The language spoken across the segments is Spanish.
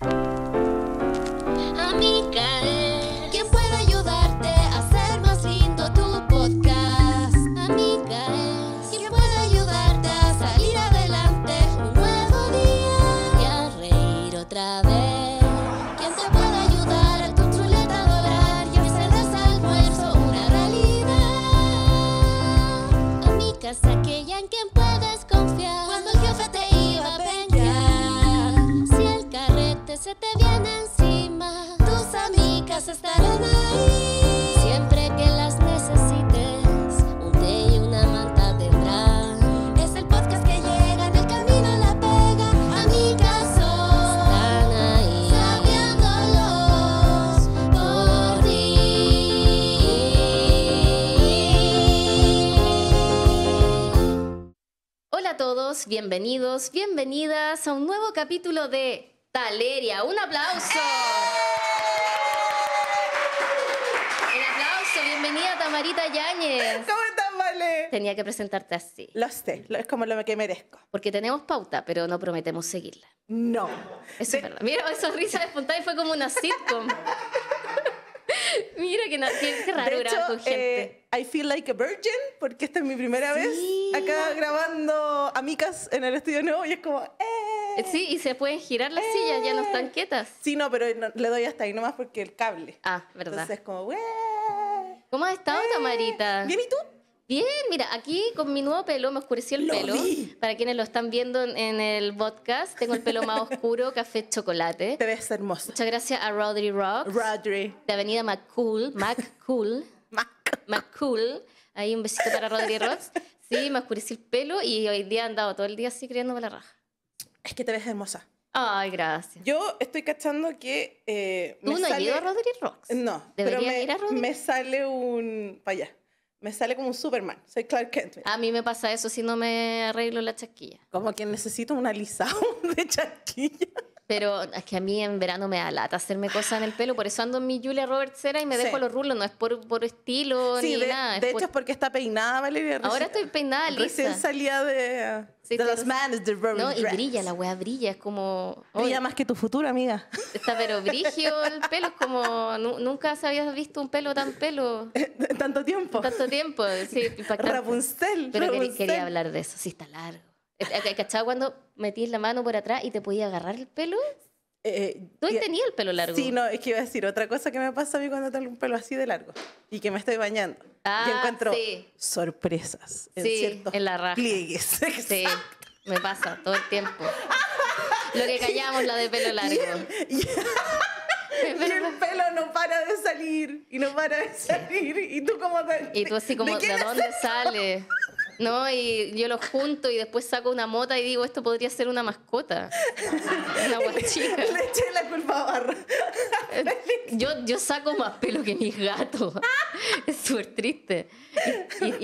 thank you bienvenidos, bienvenidas a un nuevo capítulo de Taleria. ¡Un aplauso! aplauso! Bienvenida Tamarita Yáñez. ¿Cómo estás, Vale? Tenía que presentarte así. Lo sé, es como lo que merezco. Porque tenemos pauta, pero no prometemos seguirla. No. Eso es verdad. Mira, esa risa espontánea fue como una sitcom. Mira que, no, raro de hecho, gente. Eh, I feel like a virgin, porque esta es mi primera vez acá grabando amigas en el estudio nuevo y es como, ¡eh! Sí, y se pueden girar las sillas, ya no eh. están quietas. Sí, no, pero le doy hasta ahí nomás porque el cable. Ah, verdad. Entonces es como, ¿Cómo has estado, eh, Tamarita? Bien, ¿y tú? Bien, mira, aquí con mi nuevo pelo me oscureció el pelo. Para quienes lo están viendo en, el podcast, tengo el pelo más oscuro, café chocolate. Te ves hermosa. Muchas gracias a Rodri Rock. Rodri. De Avenida McCool. McCool. McCool. Ahí un besito para Rodri Rocks. Sí, me oscurecí el pelo y hoy día he andado todo el día así criándome la raja. Es que te ves hermosa. Ay, gracias. Yo estoy cachando que. Eh, me sale... a Rodri Rocks? No. pero Me sale un. para allá me sale como un Superman. Soy Clark Kent. A mí me pasa eso si no me arreglo la chaquilla. Como que necesito un alisado de chaquilla? Pero es que a mí en verano me da lata hacerme cosas en el pelo, por eso ando en mi Julia Roberts y me dejo los rulos, no es por, por estilo ni nada. de hecho es porque está peinada, Valeria. Ahora estoy peinada, lisa. Recién salía de, de los manes No, y brilla, la weá brilla, es como... Brilla más que tu futuro, amiga. Está pero brillo el pelo, es como... Nunca se había visto un pelo tan pelo. Tanto tiempo. Tanto tiempo, sí. para Rapunzel. Pero Quería, hablar de eso, sí está largo. ¿Cachado cuando metís la mano por atrás y te podías agarrar el pelo? Eh, tú tenías el pelo largo. Sí, no, es que iba a decir otra cosa que me pasa a mí cuando tengo un pelo así de largo y que me estoy bañando. Ah, y encuentro sorpresas en en la raja. Sí, me pasa todo el tiempo. Lo que callamos, la de pelo largo. Y el, pelo no para de salir y no para de salir. Y tú como... Te, y tú así como, ¿de dónde sale? ¿no? Y yo los junto y después saco una mota y digo, esto podría ser una mascota. Una guachica. Le, eché la culpa a Barra. yo, yo saco más pelo que mis gatos. es súper triste.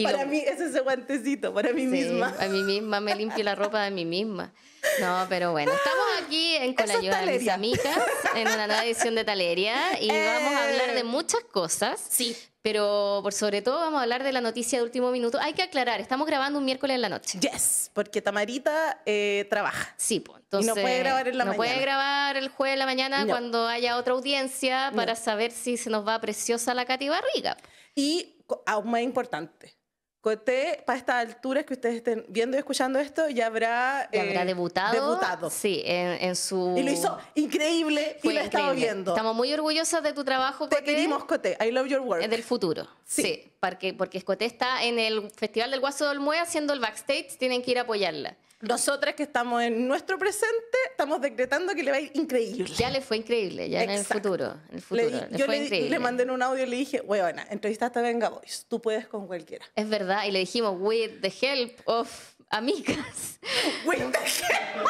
para mí es ese guantecito, para mí misma. A mí misma, me limpio la ropa de mí misma. No, pero bueno, estamos aquí en con la ayuda de mis amigas en una nueva edición de Taleria y vamos a hablar de eh. muchas cosas. Sí. Pero por sobre todo vamos a hablar de la noticia de último minuto. Hay que aclarar, estamos grabando un miércoles en la noche. Yes, porque Tamarita eh, trabaja. Sí, pues. y no puede grabar en la mañana. No puede grabar el jueves de la mañana cuando haya otra audiencia para saber si se nos va preciosa la Katy Barriga. Y aún más importante, Coté, para estas alturas que ustedes estén viendo y escuchando esto, ya habrá, habrá eh, debutado, debutado. Sí, en, en, su. Y lo hizo increíble y lo he estado viendo. Estamos muy orgullosos de tu trabajo, Te queremos, Coté. I love your work. Del futuro. Sí. porque, porque Coté está en el Festival del Guaso de Olmuea haciendo el backstage, tienen que ir a apoyarla nosotras que estamos en nuestro presente, estamos decretando que le va a ir increíble. Ya le fue increíble, ya en el futuro. En le, le, mandé un audio y le dije, huevona, entrevistaste a Venga Boys, tú puedes con cualquiera. Es verdad, y le dijimos, with the help of amigas. With the help.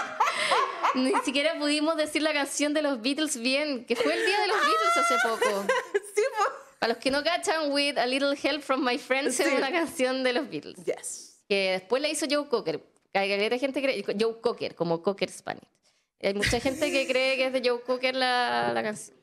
Ni siquiera pudimos decir la canción de los Beatles bien, que fue el día de los Beatles hace poco. sí, Para los que no cachan, with a little help from my friends es una canción de los Beatles. Yes. Que después la hizo Joe Cocker hay gente cree, Joe Cocker, como Cocker Spanish. Hay mucha gente que cree que es de Joe Cocker la, la canción.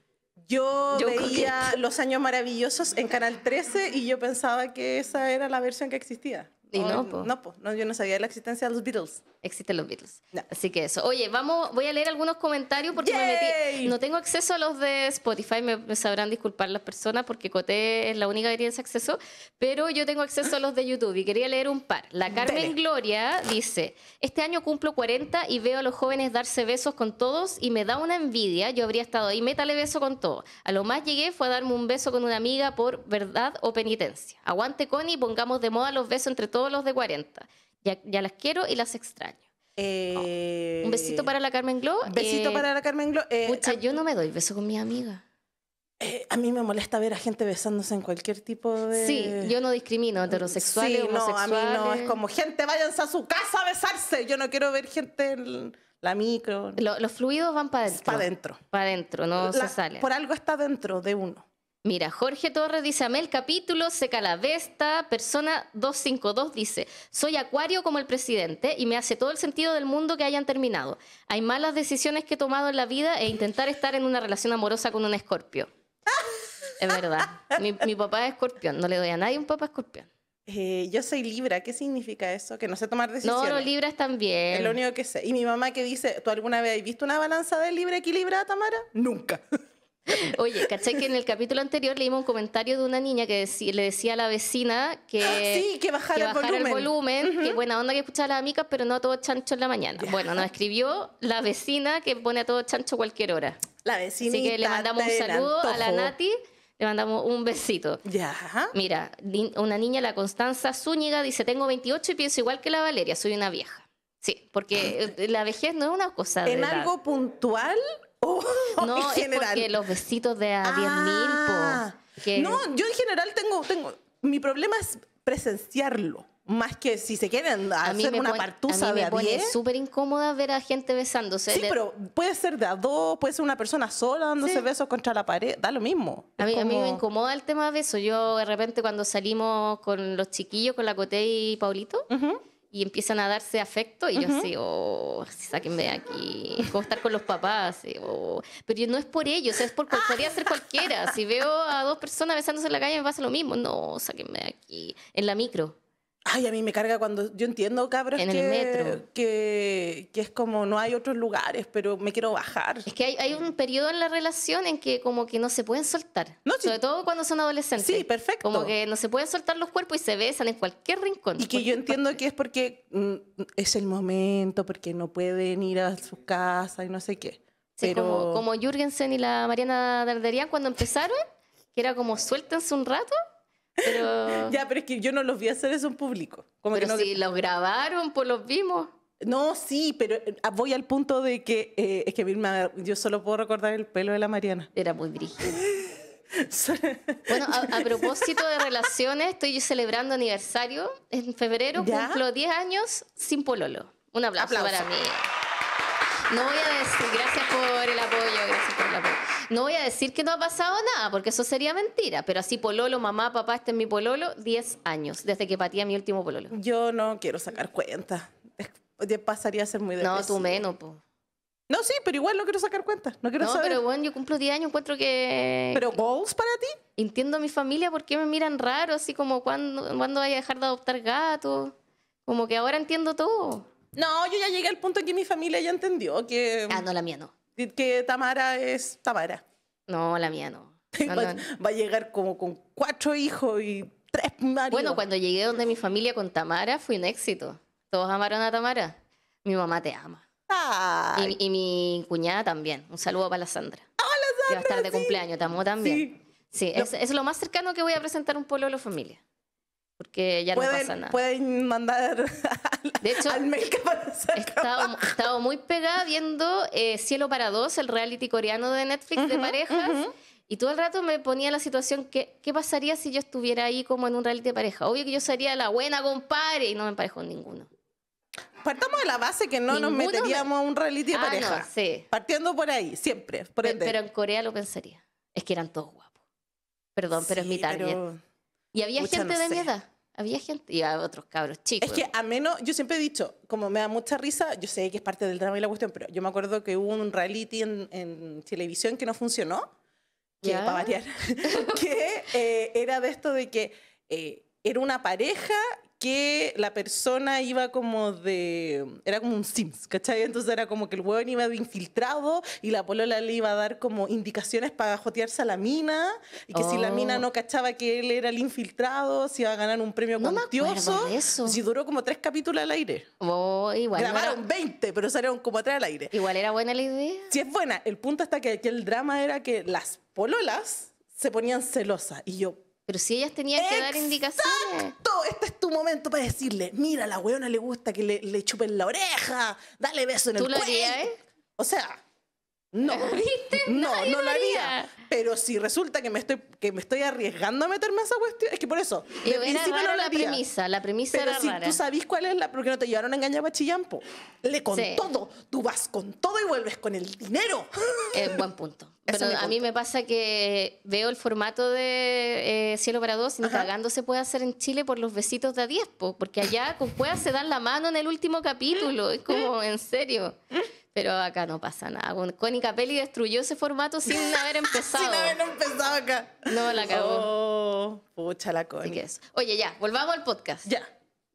Yo veía Los Años Maravillosos en Canal 13 y yo pensaba que esa era la versión que existía no, no, no, yo no sabía la existencia de los Beatles. Existen los Beatles. Así que eso. Oye, vamos, voy a leer algunos comentarios porque me metí, no tengo acceso a los de Spotify, me, sabrán disculpar las personas porque Coté es la única que tiene ese acceso, pero yo tengo acceso a los de YouTube y quería leer un par. La Carmen Gloria dice, este año cumplo 40 y veo a los jóvenes darse besos con todos y me da una envidia, yo habría estado ahí, métale beso con todo. A lo más llegué fue a darme un beso con una amiga por verdad o penitencia. Aguante Connie pongamos de moda los besos entre todos todos los de 40. Ya, las quiero y las extraño. Eh, Un besito para la Carmen Glow. Besito eh, para la Carmen Glow. Eh, yo no me doy beso con mi amiga. Eh, a mí me molesta ver a gente besándose en cualquier tipo de. Sí, yo no discrimino heterosexuales, sí, No, a mí no, es como gente, váyanse a su casa a besarse. Yo no quiero ver gente en la micro. los fluidos van para adentro. Para adentro. Para no se sale. Por algo está dentro de uno. Mira, Jorge Torres dice, a el capítulo, se calavesta, persona 252 dice, soy acuario como el presidente y me hace todo el sentido del mundo que hayan terminado. Hay malas decisiones que he tomado en la vida e intentar estar en una relación amorosa con un escorpio. es verdad, mi, papá es escorpión, no le doy a nadie un papá escorpión. Eh, yo soy Libra, ¿qué significa eso? Que no sé tomar decisiones. No, los Libra también. Es lo único que sé. Y mi mamá que dice, ¿tú alguna vez has visto una balanza de Libra equilibrada, Tamara? Nunca. Oye, caché que en el capítulo anterior leímos un comentario de una niña que le decía a la vecina que, ah, sí, que bajara, el volumen, Qué que buena onda que escuchaba las amigas, pero no a todo chancho en la mañana. Bueno, nos escribió la vecina que pone a todo chancho cualquier hora. La vecina. Así que le mandamos un saludo a la Nati. Le mandamos un besito. Ya. Mira, una niña, la Constanza Zúñiga, dice, tengo 28 y pienso igual que la Valeria, soy una vieja. Sí, porque ah. la vejez no es una cosa. En algo puntual no, en Es porque los besitos de a 10.000, ah, No, yo en general tengo, tengo. Mi problema es presenciarlo. Más que si se quieren hacer a mí una pon, a mí me pone súper incómoda ver a gente besándose. Sí, pero puede ser de a dos, puede ser una persona sola dándose besos contra la pared, da lo mismo. A mí, me incomoda el tema de besos. Yo de repente cuando salimos con los chiquillos, con la Coté y Paulito, y empiezan a darse afecto y yo así, oh, sáquenme de aquí, ¿Cómo estar con los papás, oh". pero no es por ellos, es por podría ser cualquiera, si veo a dos personas besándose en la calle me pasa lo mismo, no, sáquenme de aquí, en la micro. Ay, a mí me carga cuando. Yo entiendo, cabros, en que, el metro. Que, es como no hay otros lugares, pero me quiero bajar. Es que hay, un periodo en la relación en que, como que no se pueden soltar. No, Sobre todo cuando son adolescentes. Sí, perfecto. Como que no se pueden soltar los cuerpos y se besan en cualquier rincón. Y que yo entiendo que es porque mm, es el momento, porque no pueden ir a su casa y no sé qué. Sí, pero... como, Jürgensen y la Mariana Darderian cuando empezaron, que era como suéltense un rato ya, pero es que yo no los vi hacer eso en público. Como pero si los grabaron, pues los vimos. No, sí, pero eh, ah, voy al punto de que eh, es que Vilma, yo solo puedo recordar el pelo de la Mariana. Era muy brígido. bueno, a, propósito de relaciones, estoy celebrando aniversario. En febrero cumplo 10 años sin pololo. Un aplauso, aplauso, para mí. No voy a decir gracias por el apoyo no voy a decir que no ha pasado nada, porque eso sería mentira, pero así pololo, mamá, papá, este es mi pololo, 10 años, desde que patía mi último pololo. Yo no quiero sacar cuenta. Pasaría a ser muy depresivo. No, tú menos, po. No, sí, pero igual no quiero sacar cuentas. No quiero no, pero bueno, yo cumplo 10 años, encuentro que. ¿Pero goals para ti? Entiendo a mi familia por qué me miran raro, así como cuando, cuando vaya a dejar de adoptar gatos. Como que ahora entiendo todo. No, yo ya llegué al punto en que mi familia ya entendió que. Ah, no, la mía no que Tamara es Tamara. No, la mía no. va, a llegar como con cuatro hijos y tres maridos. Bueno, cuando llegué donde mi familia con Tamara fue un éxito. Todos amaron a Tamara. Mi mamá te ama. Y, mi cuñada también. Un saludo para la Sandra. ¡Hola, Sandra! Que va a estar de cumpleaños, te también. Sí, es, lo más cercano que voy a presentar un pueblo de la familia porque ya no pasa nada. Pueden mandar al, de hecho, al mail estaba, muy pegada viendo eh, Cielo para Dos, el reality coreano de Netflix de parejas. Y todo el rato me ponía la situación, que, ¿qué pasaría si yo estuviera ahí como en un reality de pareja? Obvio que yo sería la buena compadre y no me con ninguno. Partamos de la base que no nos meteríamos a un reality de ah, pareja. No, sí. Partiendo por ahí, siempre. pero, en Corea lo pensaría. Es que eran todos guapos. Perdón, pero es mi target. Y había gente de mi edad. Había gente y a otros cabros chicos. Es que a menos, yo siempre he dicho, como me da mucha risa, yo sé que es parte del drama y la cuestión, pero yo me acuerdo que hubo un reality en, televisión que no funcionó, que, para variar, que eh, era de esto de que eh, era una pareja que la persona iba como de. Era como un Sims, ¿cachai? Entonces era como que el hueón iba de infiltrado y la polola le iba a dar como indicaciones para jotearse a la mina y que si la mina oh. no cachaba que él era el infiltrado, se iba a ganar un premio no cuantioso. eso. Si duró como tres capítulos al aire. Oh, igual Grabaron 20, pero salieron como tres al aire. Igual era buena la idea. Sí, es buena. El punto está que, que el drama era que las pololas se ponían celosas y yo pero si ellas tenían que dar indicaciones. Este es tu momento para decirle, mira, a la weona le gusta que le, chupe en la oreja, dale beso en ¿Tú el lo harías, eh? O sea, no, ¿Viste? no, no lo haría. Pero si resulta que me estoy que me estoy arriesgando a meterme a esa cuestión, es que por eso. De no la haría. premisa, la premisa Pero si tú sabes cuál es la, porque no te llevaron a engañar a Chillampo. Le con todo, tú vas con todo y vuelves con el dinero. Eh, buen punto. Pero a mí me pasa que veo el formato de eh, Cielo para dos y se puede hacer en Chile por los besitos de a porque allá con cuevas se dan la mano en el último capítulo, es como en serio. Pero acá no pasa nada. conica Capelli destruyó ese formato sin haber empezado. sin haber empezado acá. No, la acabó Oh, pucha la Es. Oye, ya, volvamos al podcast. Ya.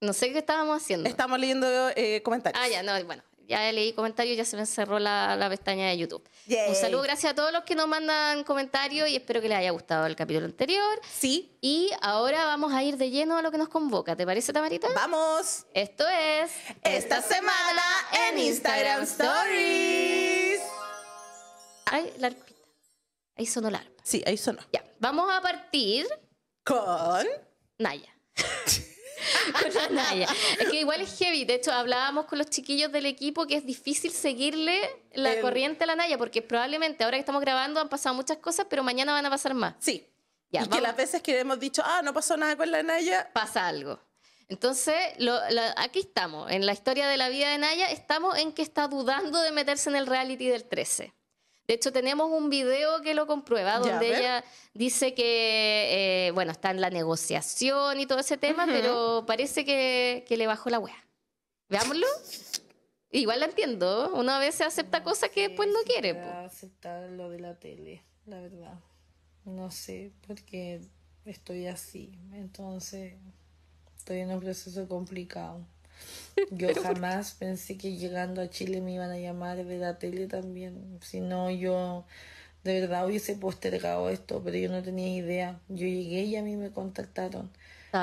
No sé qué estábamos haciendo. Estamos leyendo eh, comentarios. Ah, ya, no, bueno ya leí comentarios ya se me encerró la, pestaña de YouTube. Un saludo, gracias a todos los que nos mandan comentarios y espero que les haya gustado el capítulo anterior. Sí. Y ahora vamos a ir de lleno a lo que nos convoca. ¿Te parece, Tamarita? ¡Vamos! Esto es. Esta, semana en Instagram Stories. Ay, la arpita. Ahí sonó la arpa. Sí, ahí sonó. Ya. Vamos a partir. Con. Naya. con Es que igual es heavy. De hecho, hablábamos con los chiquillos del equipo que es difícil seguirle la em. corriente a la Naya porque probablemente ahora que estamos grabando han pasado muchas cosas, pero mañana van a pasar más. Sí. y que las veces que hemos dicho, ah, no pasó nada con la Naya Pasa algo. Entonces, aquí estamos, en la historia de la vida de Naya, estamos en que está dudando de meterse en el reality del 13. De hecho, tenemos un video que lo comprueba, donde ella dice que, eh, bueno, está en la negociación y todo ese tema, pero parece que, le bajó la weá, Veámoslo. Igual la entiendo. Uno a veces acepta cosas que después no quiere. pues aceptar lo de la tele, la verdad. No sé, porque estoy así. Entonces, estoy en un proceso complicado. Yo jamás pensé que llegando a Chile me iban a llamar de la tele también. Si no, yo de verdad hubiese postergado esto, pero yo no tenía idea. Yo llegué y a mí me contactaron.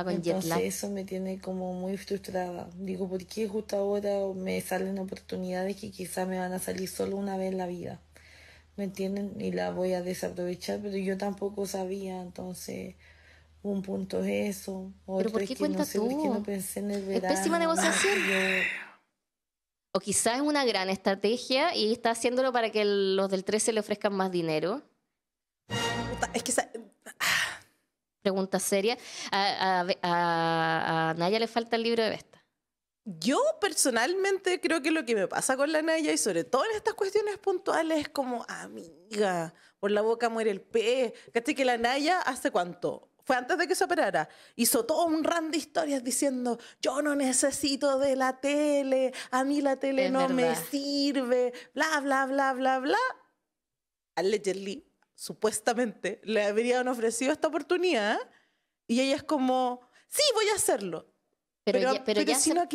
Entonces eso me tiene como muy frustrada. Digo, ¿por qué justo ahora me salen oportunidades que quizás me van a salir solo una vez en la vida? ¿Me entienden? Y la voy a desaprovechar, pero yo tampoco sabía. Entonces un punto es eso, otro ¿Pero por qué cuenta Es pésima negociación. o quizás es una gran estrategia y está haciéndolo para que los del 13 le ofrezcan más dinero. Es que ah. Pregunta seria. A, Naya le falta el libro de Vesta. Yo personalmente creo que lo que me pasa con la Naya y sobre todo en estas cuestiones puntuales es como, amiga, por la boca muere el pez. ¿Cachai? Que la Naya hace cuánto? fue antes de que se operara, hizo todo un ran de historias diciendo, yo no necesito de la tele, a mí la tele no me sirve, bla, bla, bla, bla, bla. Lee, supuestamente, le habrían ofrecido esta oportunidad y ella es como, sí, voy a hacerlo. Pero, pero, ya, pero, si no es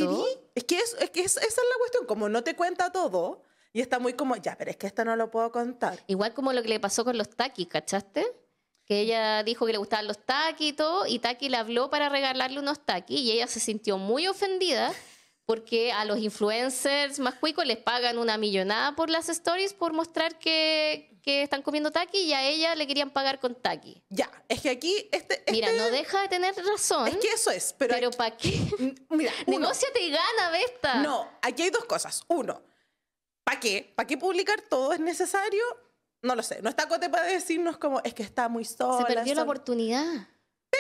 que, es, es que esa es la cuestión, como no te cuenta todo, y está muy como, ya, pero es que esto no lo puedo contar. Igual como lo que le pasó con los taquis, ¿cachaste? que ella dijo que le gustaban los taquis y todo, y Taki le habló para regalarle unos taquis y ella se sintió muy ofendida porque a los influencers más cuicos les pagan una millonada por las stories por mostrar que, que están comiendo taqui y a ella le querían pagar con taqui. Ya, es que aquí este, este Mira, no deja de tener razón. Es que eso es, pero... Pero ¿para qué? Mira, Negociate te gana, besta. No, aquí hay dos cosas. Uno, ¿para qué? ¿Para qué publicar todo es necesario? no lo sé, no está Cote para decirnos como es que está muy sola. Se perdió la oportunidad.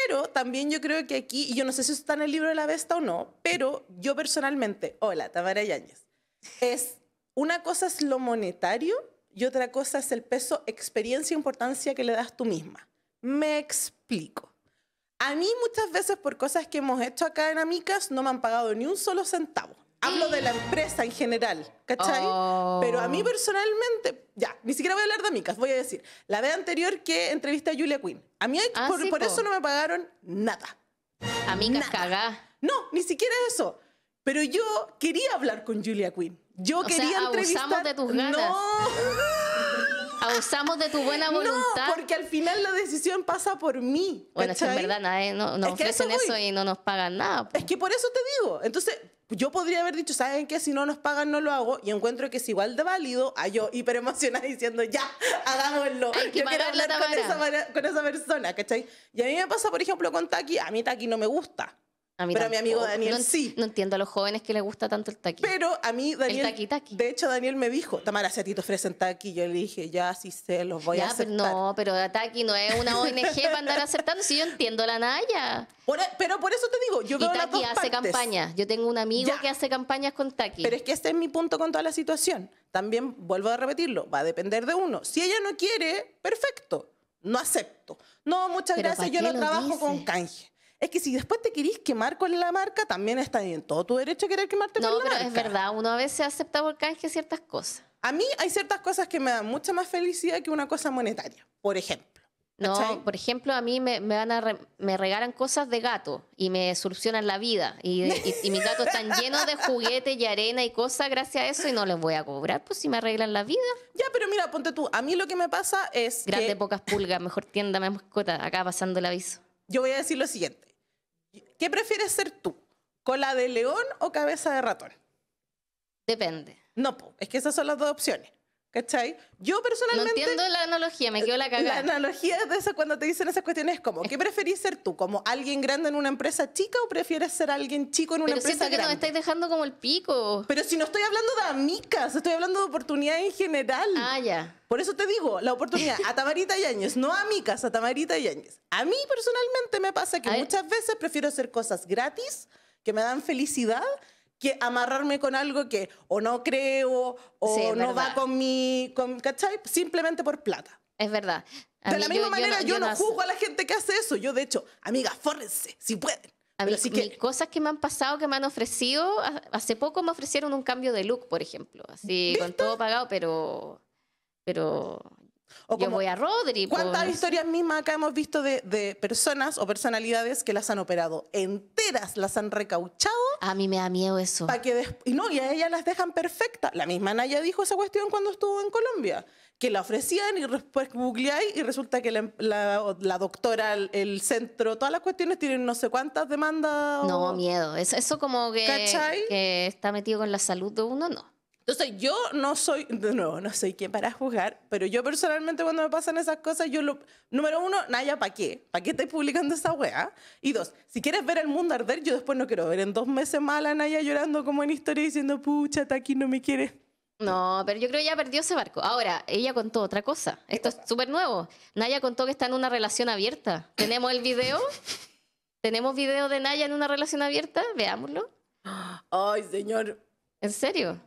Pero también yo creo que aquí, y yo no sé si está en el libro de la Vesta o no, pero yo personalmente, hola, Tamara Yáñez, es una cosa es lo monetario y otra cosa es el peso, experiencia e importancia que le das tú misma. Me explico. A mí muchas veces por cosas que hemos hecho acá en Amicas no me han pagado ni un solo centavo. Hablo de la ah. empresa en general, ¿cachai? Pero a mí oh. personalmente, ya, ni siquiera voy a hablar de amigas, voy a decir, la vez anterior que entrevisté a Julia Quinn, a mí ah, por, eso no me pagaron nada. A Amigas cagá. No, ni siquiera eso. Pero yo quería hablar con Julia Quinn. Yo quería entrevistar. Abusamos de tus ganas. No. Abusamos de tu buena voluntad. No, porque al final la decisión pasa por mí. Bueno, es en verdad nadie nos no ofrecen eso, y no nos pagan nada. Es que por eso te digo. Entonces, pues yo podría haber dicho, ¿saben qué? Si no nos pagan, no lo hago. Y encuentro que es igual de válido a yo hiperemocionada diciendo, ya, hagámoslo. Hay que yo quiero hablar con esa, con esa, persona, ¿cachai? Y a mí me pasa, por ejemplo, con Taki. A mí Taki no me gusta pero a mi amigo Daniel sí. No entiendo a los jóvenes que les gusta tanto el taqui. Pero a mí Daniel... De hecho, Daniel me dijo, Tamara, si a ti te ofrecen taqui, yo le dije, ya, sí sé, los voy a aceptar. no, pero taqui no es una ONG para andar aceptando, si yo entiendo la naya. pero por eso te digo, yo y veo las dos hace campañas. Yo tengo un amigo que hace campañas con taqui. Pero es que este es mi punto con toda la situación. También, vuelvo a repetirlo, va a depender de uno. Si ella no quiere, perfecto, no acepto. No, muchas gracias, yo no trabajo con canje es que si después te querís quemar con la marca, también está en todo tu derecho a querer quemarte no, con la marca. No, pero es verdad, uno a veces acepta por canje ciertas cosas. A mí hay ciertas cosas que me dan mucha más felicidad que una cosa monetaria, por ejemplo. No, por ejemplo, a mí me, van me regalan cosas de gato y me solucionan la vida. Y, mis gatos están llenos de juguetes y arena y cosas gracias a eso y no les voy a cobrar, pues si me arreglan la vida. Ya, pero mira, ponte tú, a mí lo que me pasa es... Grande pocas pulgas, mejor tienda, más mascota, acá pasando el aviso. Yo voy a decir lo siguiente. ¿Qué prefieres ser tú? ¿Cola de león o cabeza de ratón? Depende. No, es que esas son las dos opciones. ¿Cachai? Yo personalmente. No entiendo la analogía, me quedo la cagada. La analogía de eso cuando te dicen esas cuestiones es como: ¿qué preferís ser tú? ¿Como alguien grande en una empresa chica o prefieres ser alguien chico en una empresa grande? Pero que me estáis dejando como el pico. Pero si no estoy hablando de amicas, estoy hablando de oportunidad en general. Ah, ya. Por eso te digo, la oportunidad a Tamarita Yáñez, no a amicas, a Tamarita Yáñez. A mí personalmente me pasa que muchas veces prefiero hacer cosas gratis, que me dan felicidad, que amarrarme con algo que o no creo o no va con mi, con, ¿cachai? Simplemente por plata. Es verdad. de la misma manera, yo, no, juzgo a la gente que hace eso. Yo, de hecho, amiga, fórrense, si pueden. A que... cosas que me han pasado, que me han ofrecido, hace poco me ofrecieron un cambio de look, por ejemplo, así con todo pagado, pero, pero yo voy a Rodri. Pues. ¿Cuántas historias mismas acá hemos visto de, personas o personalidades que las han operado enteras, las han recauchado? A mí me da miedo eso. que y no, y a ellas las dejan perfectas. La misma Naya dijo esa cuestión cuando estuvo en Colombia, que la ofrecían y después googleáis y resulta que la, doctora, el, centro, todas las cuestiones tienen no sé cuántas demandas. No, miedo. Eso, como que está metido con la salud de uno, no. Entonces yo no soy, de nuevo, no soy quien para juzgar, pero yo personalmente cuando me pasan esas cosas, yo lo, número uno, Naya, ¿para qué? ¿Para qué estoy publicando esa wea? Y dos, si quieres ver el mundo arder, yo después no quiero ver en dos meses más a Naya llorando como en historia diciendo, pucha, aquí, no me quiere. No, pero yo creo que ya perdió ese barco. Ahora, ella contó otra cosa. Esto es súper nuevo. Naya contó que está en una relación abierta. ¿Tenemos el video? ¿Tenemos video de Naya en una relación abierta? Veámoslo. Ay, señor. ¿En serio?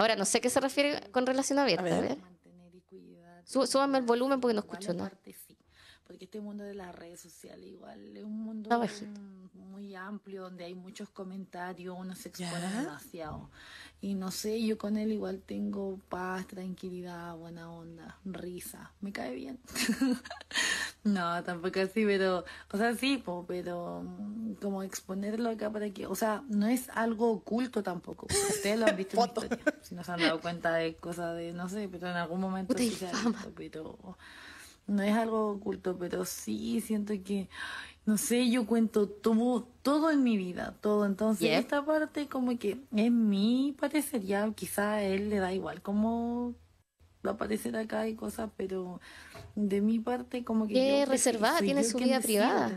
Ahora, no sé qué se refiere con relación abierta. A ver. súbame el volumen porque no escucho nada. porque este mundo de las redes sociales igual es un mundo muy amplio donde hay muchos comentarios, uno se expone demasiado. Y no sé, yo con él igual tengo paz, tranquilidad, buena onda, risa. Me cae bien. No, tampoco así, pero, o sea, sí, pero mm, como exponerlo acá para que, o sea, no es algo oculto tampoco. Ustedes lo han visto en historia, si no se han dado cuenta de cosas de, no sé, pero en algún momento sí se ha visto, pero no es algo oculto, pero sí siento que, no sé, yo cuento todo, todo en mi vida, todo. Entonces, esta parte como que en mi parecería, quizá a él le da igual como va a aparecer acá y cosas, pero de mi parte como que... Qué reservada, tiene su vida privada.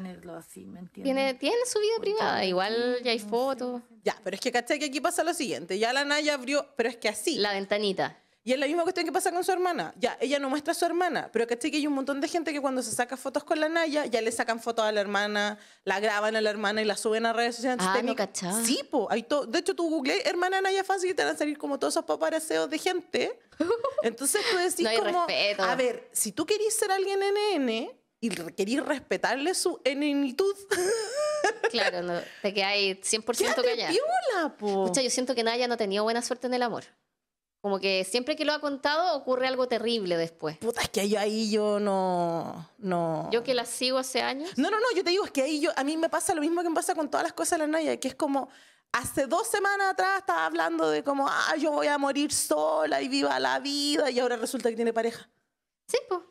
Tiene, tiene su vida privada, igual ya hay fotos. Ya, pero es que caché Que aquí pasa lo siguiente, ya la Naya abrió, pero es que así. La ventanita. Y es la misma cuestión que pasa con su hermana. Ya, ella no muestra a su hermana, pero caché Que hay un montón de gente que cuando se saca fotos con la Naya, ya le sacan fotos a la hermana, la graban a la hermana y la suben a redes sociales. Ah, me cachaba. Sí, po. Hay de hecho, tú google hermana Naya fácil y te van a salir como todos esos paparaseos de gente Entonces tú decís como, a ver, si tú querís ser alguien NN y querís respetarle su NNitud Claro, te quedas ahí 100% callada. Piola, po. Escucha, yo siento que Naya no ha tenido buena suerte en el amor. Como que siempre que lo ha contado ocurre algo terrible después. Puta, es que ahí, ahí yo no, no... Yo que la sigo hace años. No, no, no, yo te digo, es que ahí yo, a mí me pasa lo mismo que me pasa con todas las cosas de la Naya, que es como, hace dos semanas atrás estaba hablando de como, ah, yo voy a morir sola y viva la vida, y ahora resulta que tiene pareja. Sí, pues.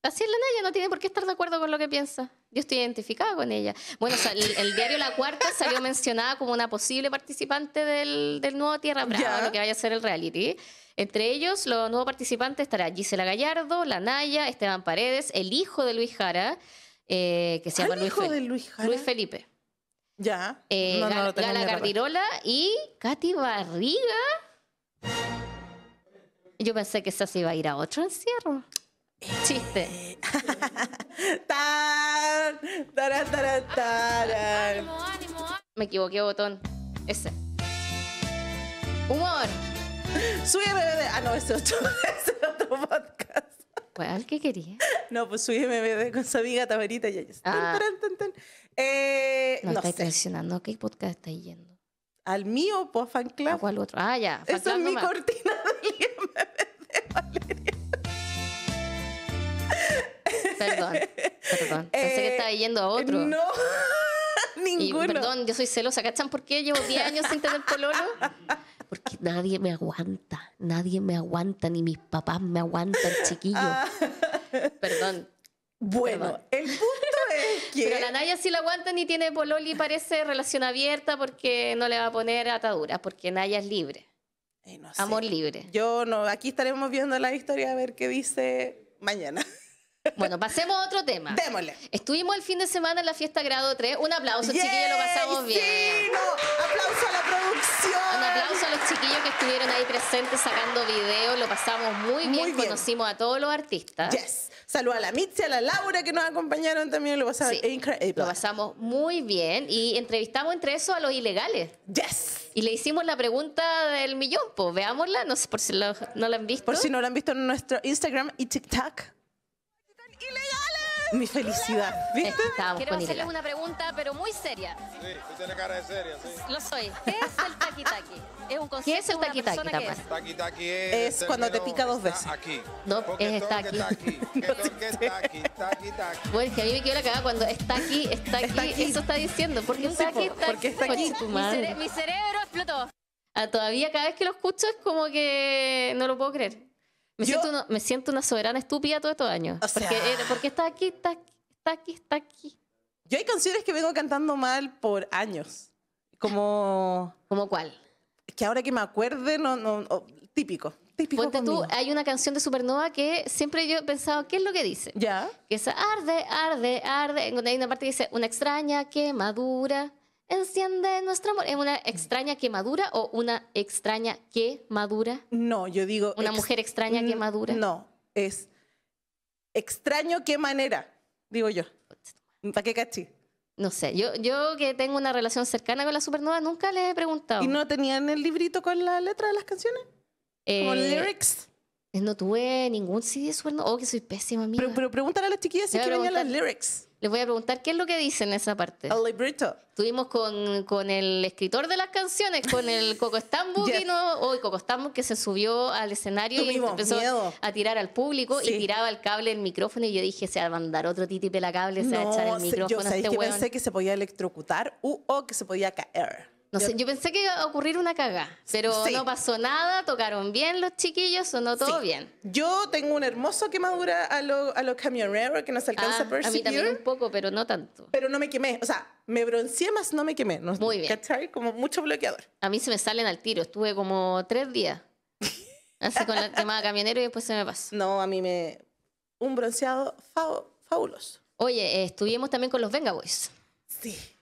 Así es la Naya, no tiene por qué estar de acuerdo con lo que piensa. Yo estoy identificada con ella. Bueno, el, diario La Cuarta salió mencionada como una posible participante del, nuevo Tierra Brava, lo que vaya a ser el reality. Entre ellos, los nuevos participantes estará Gisela Gallardo, La Naya, Esteban Paredes, el hijo de Luis Jara, eh, que se llama Luis Felipe. Ya. Eh, no, Gala, y Katy Barriga. Yo pensé que esa se iba a ir a otro encierro. Chiste. ánimo ánimo, Me equivoqué, botón. Ese. Humor. Súbeme, bebé. Ah, no, ese otro, otro podcast. ¿Cuál? ¿Qué quería? No, pues súbeme, bebé, con su amiga Tamarita. y ya. Ah. Tan, tan, tan, eh, no, no presionando. qué podcast está yendo. Al mío, por pues, Fan Club. ¿A otro? Ah, ya. Esa es mi cortina de Valeria. Perdón, perdón. Pensé que eh, estaba yendo a otro. No. Ninguno. perdón, yo soy celosa. ¿Cachan por qué llevo 10 años sin tener pololo? Porque nadie me aguanta. Nadie me aguanta, ni mis papás me aguantan, chiquillo. Ah. Perdón. Bueno, el pero la Naya sí la aguanta, ni tiene Pololi, parece relación abierta porque no le va a poner ataduras, porque Naya es libre. Amor libre. Yo no, aquí estaremos viendo la historia a ver qué dice mañana. Bueno, pasemos a otro tema. Démosle. Estuvimos el fin de semana en la fiesta grado 3. Un aplauso, chiquillos, lo pasamos bien. Sí, Aplauso a la producción. Un aplauso a los chiquillos que estuvieron ahí presentes sacando videos. Lo pasamos muy bien. Conocimos a todos los artistas. Yes. Saludos a la Mitzi, a la Laura que nos acompañaron también. Lo pasamos increíble. Lo pasamos muy bien y entrevistamos entre eso a los ilegales. Yes. Y le hicimos la pregunta del millón, pues veámosla, no sé por si no la han visto. Por si no la han visto en nuestro Instagram y TikTok mi felicidad. ¿Viste? Quiero hacerles una pregunta, pero muy seria. Sí, tú tienes cara de seria, sí. Lo soy. ¿Qué es el taquitaqui? ¿Es un concepto ¿Qué es el taquitaqui, Tamara? es... cuando te pica dos veces. No, es está aquí. ¿Qué es Bueno, es que a mí me quedó la cagada cuando está aquí, está aquí, está aquí. eso está diciendo. Porque qué está, aquí, porque está aquí. Tu madre. Mi, cerebro explotó. Ah, todavía cada vez que lo escucho es como que no lo puedo creer. Me, siento una, soberana estúpida todos estos años. porque, porque está aquí, está aquí, está aquí, está aquí. Yo hay canciones que vengo cantando mal por años. Como. ¿Como cuál? Que ahora que me acuerde, no, no, típico. típico Ponte tú, hay una canción de Supernova que siempre yo he pensado, ¿qué es lo que dice? Ya. Que es arde, arde, arde. Hay una parte que dice, una extraña quemadura enciende nuestro amor. ¿Es una extraña quemadura o una extraña quemadura? No, yo digo... ¿Una mujer extraña mm, quemadura? No, es extraño qué manera, digo yo. ¿Para qué cachi? No sé, yo, yo que tengo una relación cercana con la supernova nunca le he preguntado. ¿Y no tenían el librito con la letra de las canciones? Eh, lyrics? Eh, no tuve ningún CD de supernova. Oh, que soy pésima, amiga. Pero, pregúntale a las chiquillas si quieren las lyrics. Les voy a preguntar qué es lo que dice en esa parte. El librito. Estuvimos con, con el escritor de las canciones, con el Coco Stambuk, Coco que se subió al escenario y empezó a tirar al público y tiraba el cable del micrófono. Y yo dije, se va a mandar otro titi la cable, se va a echar el micrófono. este que pensé que se podía electrocutar uh, o que se podía caer. No sé, yo pensé que iba a ocurrir una caga pero no pasó nada, tocaron bien los chiquillos, sonó todo bien. Yo tengo un hermoso quemadura a los a camioneros que nos alcanza a ah, A mí también un poco, pero no tanto. Pero no me quemé, o sea, me bronceé más, no me quemé. Muy bien. Como mucho bloqueador. A mí se me salen al tiro, estuve como tres días. Así con la quemada camionero y después se me pasó. No, a mí me... Un bronceado fa fabuloso. Oye, eh, estuvimos también con los Venga Boys.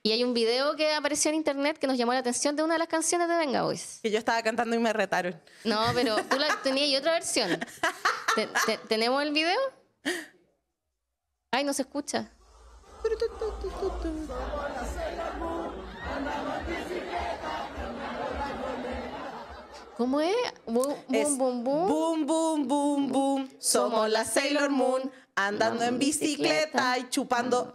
Y hay un video que apareció en internet que nos llamó la atención de una de las canciones de Venga Boys. Que yo estaba cantando y me retaron. No, pero tú la tenías y otra versión. tenemos el video? Ay, no se escucha. ¿Cómo es? Boom, boom, boom, boom. Boom, boom, boom, boom. Somos la Sailor Moon andando en bicicleta y chupando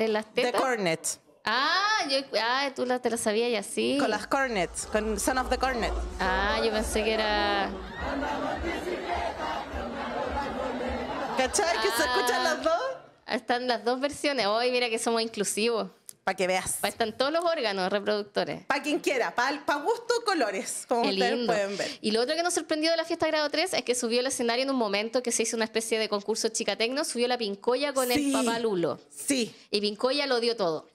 ¿De las tetas? The Cornet. Ah, yo, ah, tú la, te la sabías y así. Con las cornet con Son of the Cornet. Ah, yo pensé que era. ¿Cachai? que se ah. escuchan las dos. Están las dos versiones. Hoy, mira que somos inclusivos para que veas. Pa están todos los órganos reproductores. Para quien quiera, para gusto colores, como Qué ustedes pueden ver. Y lo otro que nos sorprendió de la fiesta grado 3 es que subió el escenario en un momento que se hizo una especie de concurso chica-tecno, subió la pincoya con el papá Lulo. Sí. Y pincoya lo dio todo.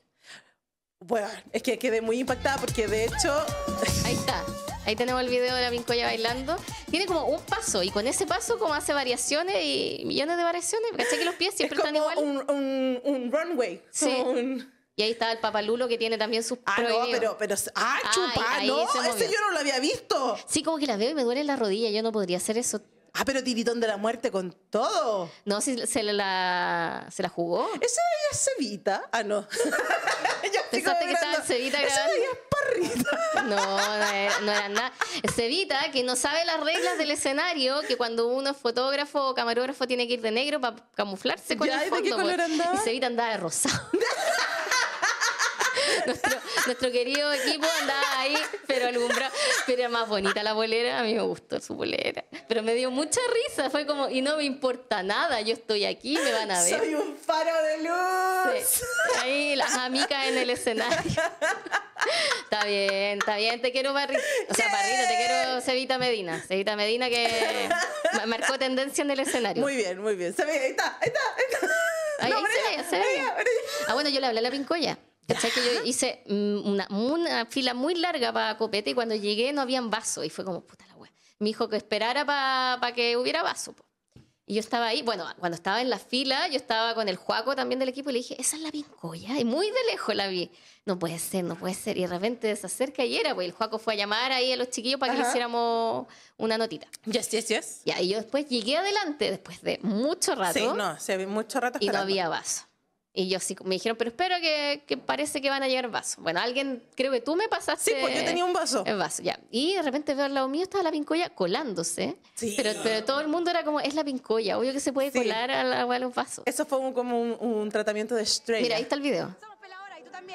Bueno, es que quedé muy impactada porque de hecho... Ahí está. Ahí tenemos el video de la Pincoya bailando. Tiene como un paso y con ese paso como hace variaciones y millones de variaciones. ¿Cachai que los pies siempre están igual? Un, runway. Sí. Un... Y ahí estaba el papalulo que tiene también sus Ah, no, pero, pero. Ah, chupa, no. Ese yo no lo había visto. Sí, como que la veo y me duele la rodilla. Yo no podría hacer eso. Ah, pero tiritón de la muerte con todo. No, si se la, se la jugó. Esa de ella es Cevita. Ah, no. Pensaste que estaba Cevita Esa de ahí es Parrita. no, no era, nada. Cevita, que no sabe las reglas del escenario, que cuando uno es fotógrafo o camarógrafo tiene que ir de negro para camuflarse con el fondo. ¿y pues. Y Cevita andaba de rosado. nuestro, querido equipo andaba ahí, pero alumbrado. Pero era más bonita la bolera, a mí me gustó su bolera. Pero me dio mucha risa, fue como, y no me importa nada, yo estoy aquí, me van a ver. Soy un faro de luz. Ahí las amigas en el escenario. está bien, está bien, te quiero parrilla O sea, parrilla te quiero Cevita Medina. Cevita Medina que marcó tendencia en el escenario. Muy bien, muy bien. Ahí está, ahí está, ahí está. Ahí, está ahí Ah, bueno, yo le hablé a la pincoya. Que yo hice mm, una, fila muy larga para copete y cuando llegué no habían vaso y fue como, puta la wea. Me dijo que esperara para que hubiera vaso. Y yo estaba ahí, bueno, cuando estaba en la fila, yo estaba con el Juaco también del equipo y le dije, esa es la pincoya. Y muy de lejos la vi. No puede ser, no puede ser. Y de repente se acerca y era, pues el Juaco fue a llamar ahí a los chiquillos para que le hiciéramos una notita. Yes, yes, yes. y yo después llegué adelante, después de mucho rato. Sí, no, se sí, mucho rato. Y no había vaso. Y yo sí, me dijeron, pero espero que, parece que van a llegar vasos. Bueno, alguien, creo que tú me pasaste. Sí, pues yo tenía un vaso. El vaso, ya. Y de repente veo al lado mío, estaba la pincoya colándose. Sí. Pero, todo el mundo era como, es la pincoya, obvio que se puede colar al agua los vasos. Eso fue como un, un tratamiento de straight. Mira, ahí está el video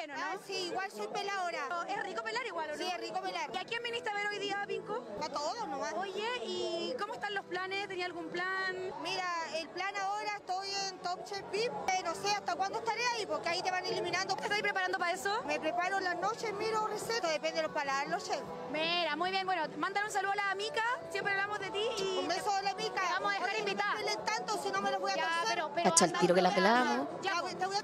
no? Ah, sí, igual soy peladora. Es rico pelar igual, no? Sí, es rico pelar. ¿Y a quién viniste a ver hoy día, Vinco? A todos nomás. Oye, ¿y cómo están los planes? ¿Tenía algún plan? Mira, el plan ahora estoy en Top Chef VIP. No sé hasta cuándo estaré ahí, porque ahí te van eliminando. ¿Te estás preparando para eso? Me preparo las noches, miro recetas, depende de los paladares los chefs. Mira, muy bien. Bueno, mándale un saludo a la Mica, siempre hablamos de ti. Y un beso a la Mica. vamos a dejar invitada. No tanto, si no me los voy a ya, torcer. Pero, el tiro que la pelamos. Ya, pues, te voy a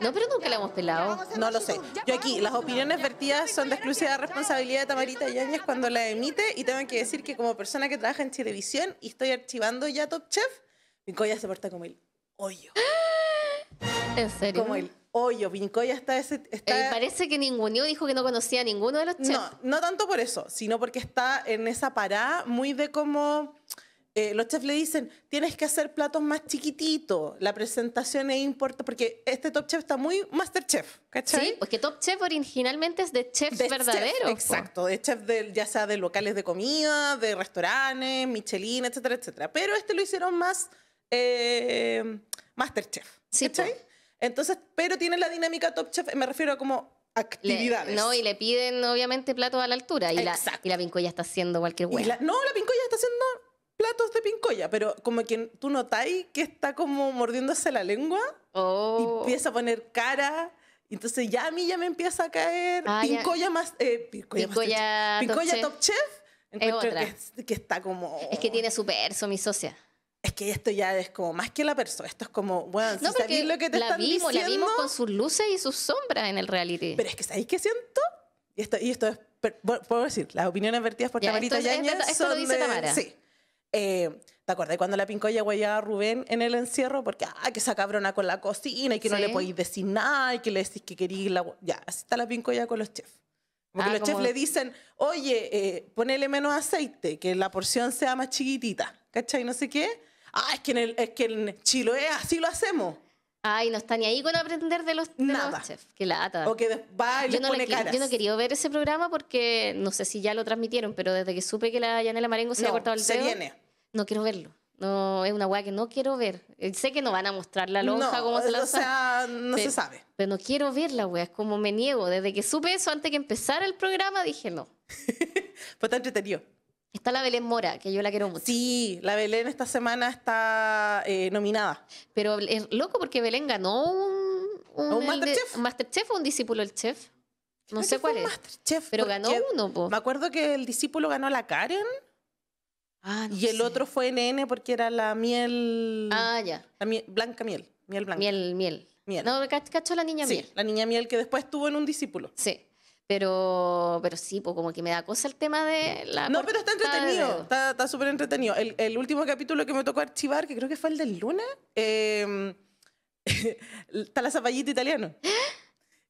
No, pero nunca la hemos pelado. No lo sé. Yo aquí, las opiniones vertidas son de exclusiva responsabilidad de Tamarita Yáñez cuando la emite y tengo que decir que como persona que trabaja en televisión y estoy archivando ya Top Chef, Pincoya se porta como el hoyo. ¿En serio? Como el hoyo. Pincoya está... Ese, eh, parece que ninguno dijo que no conocía a ninguno de los chefs. No, no tanto por eso, sino porque está en esa parada muy de como eh, los chefs le dicen, tienes que hacer platos más chiquititos, la presentación es importante, porque este Top Chef está muy Masterchef, ¿cachai? Sí, porque Top Chef originalmente es de chefs verdaderos. exacto, de chefs ya sea de locales de comida, de restaurantes, Michelin, etcétera, etcétera. Pero este lo hicieron más Master eh, Masterchef, ¿cachai? Entonces, pero tiene la dinámica Top Chef, me refiero a como actividades. no, y le piden obviamente platos a la altura. Y la, y la pincoya está haciendo cualquier hueá. No, la pincoya está haciendo platos de pincoya, pero como que tú notáis que está como mordiéndose la lengua y oh. empieza a poner cara. Entonces ya a mí ya me empieza a caer ah, eh, pincoya más... pincoya, pincoya, top, Chef. Es otra. Que, está como... Es que tiene su verso, mi socia. Es que esto ya es como más que la persona. Esto es como, bueno, sabéis lo que te están diciendo, La vimos con sus luces y sus sombras en el reality. Pero es que ¿sabéis qué siento? Y esto, y esto es... puedo decir, las opiniones vertidas por ya, Tamarita Yañez son dice Tamara. Sí. Eh, ¿Te acordás cuando la Pincoya huella a Rubén en el encierro? Porque, ah, que esa cabrona con la cocina y que no le podéis decir nada y que le decís que queréis. la... Ya, así está la pincoya con los chefs. Porque ah, los chefs le dicen, oye, eh, ponele menos aceite, que la porción sea más chiquitita, ¿cachai? No sé qué. Ah, es que en, es que en Chiloé así lo hacemos. Ay, no está ni ahí con aprender de los, de Los chefs. Que lata. O que va y yo, no pone caras. Quería, yo no quería ver ese programa porque no sé si ya lo transmitieron, pero desde que supe que la Yanela Marengo se ha había cortado el dedo. Se viene no quiero verlo. No, es una weá que no quiero ver. Eh, sé que no van a mostrar la lonja no, se la O sea, no se sabe. Pero no quiero verla, weá. Es como me niego. Desde que supe eso, antes que empezara el programa, dije no. Fue tan entretenido. Está la Belén Mora, que yo la quiero mucho. Sí, la Belén esta semana está eh, nominada. Pero es loco porque Belén ganó un... Un, ¿Un Masterchef. o un discípulo del chef. No sé cuál es. pero ganó uno, po. Me acuerdo que el discípulo ganó a la Karen. Ah, y el otro fue NN porque era la miel. Ah, ya. La miel, blanca miel. Miel blanca. Miel, miel. No, cacho la niña sí, La niña miel que después tuvo en un discípulo. Sí. Pero, pero sí, pues como que me da cosa el tema de la. No, pero está entretenido. Está súper entretenido. El, último capítulo que me tocó archivar, que creo que fue el del Luna, em, está la zapallita italiana. ¿Ah?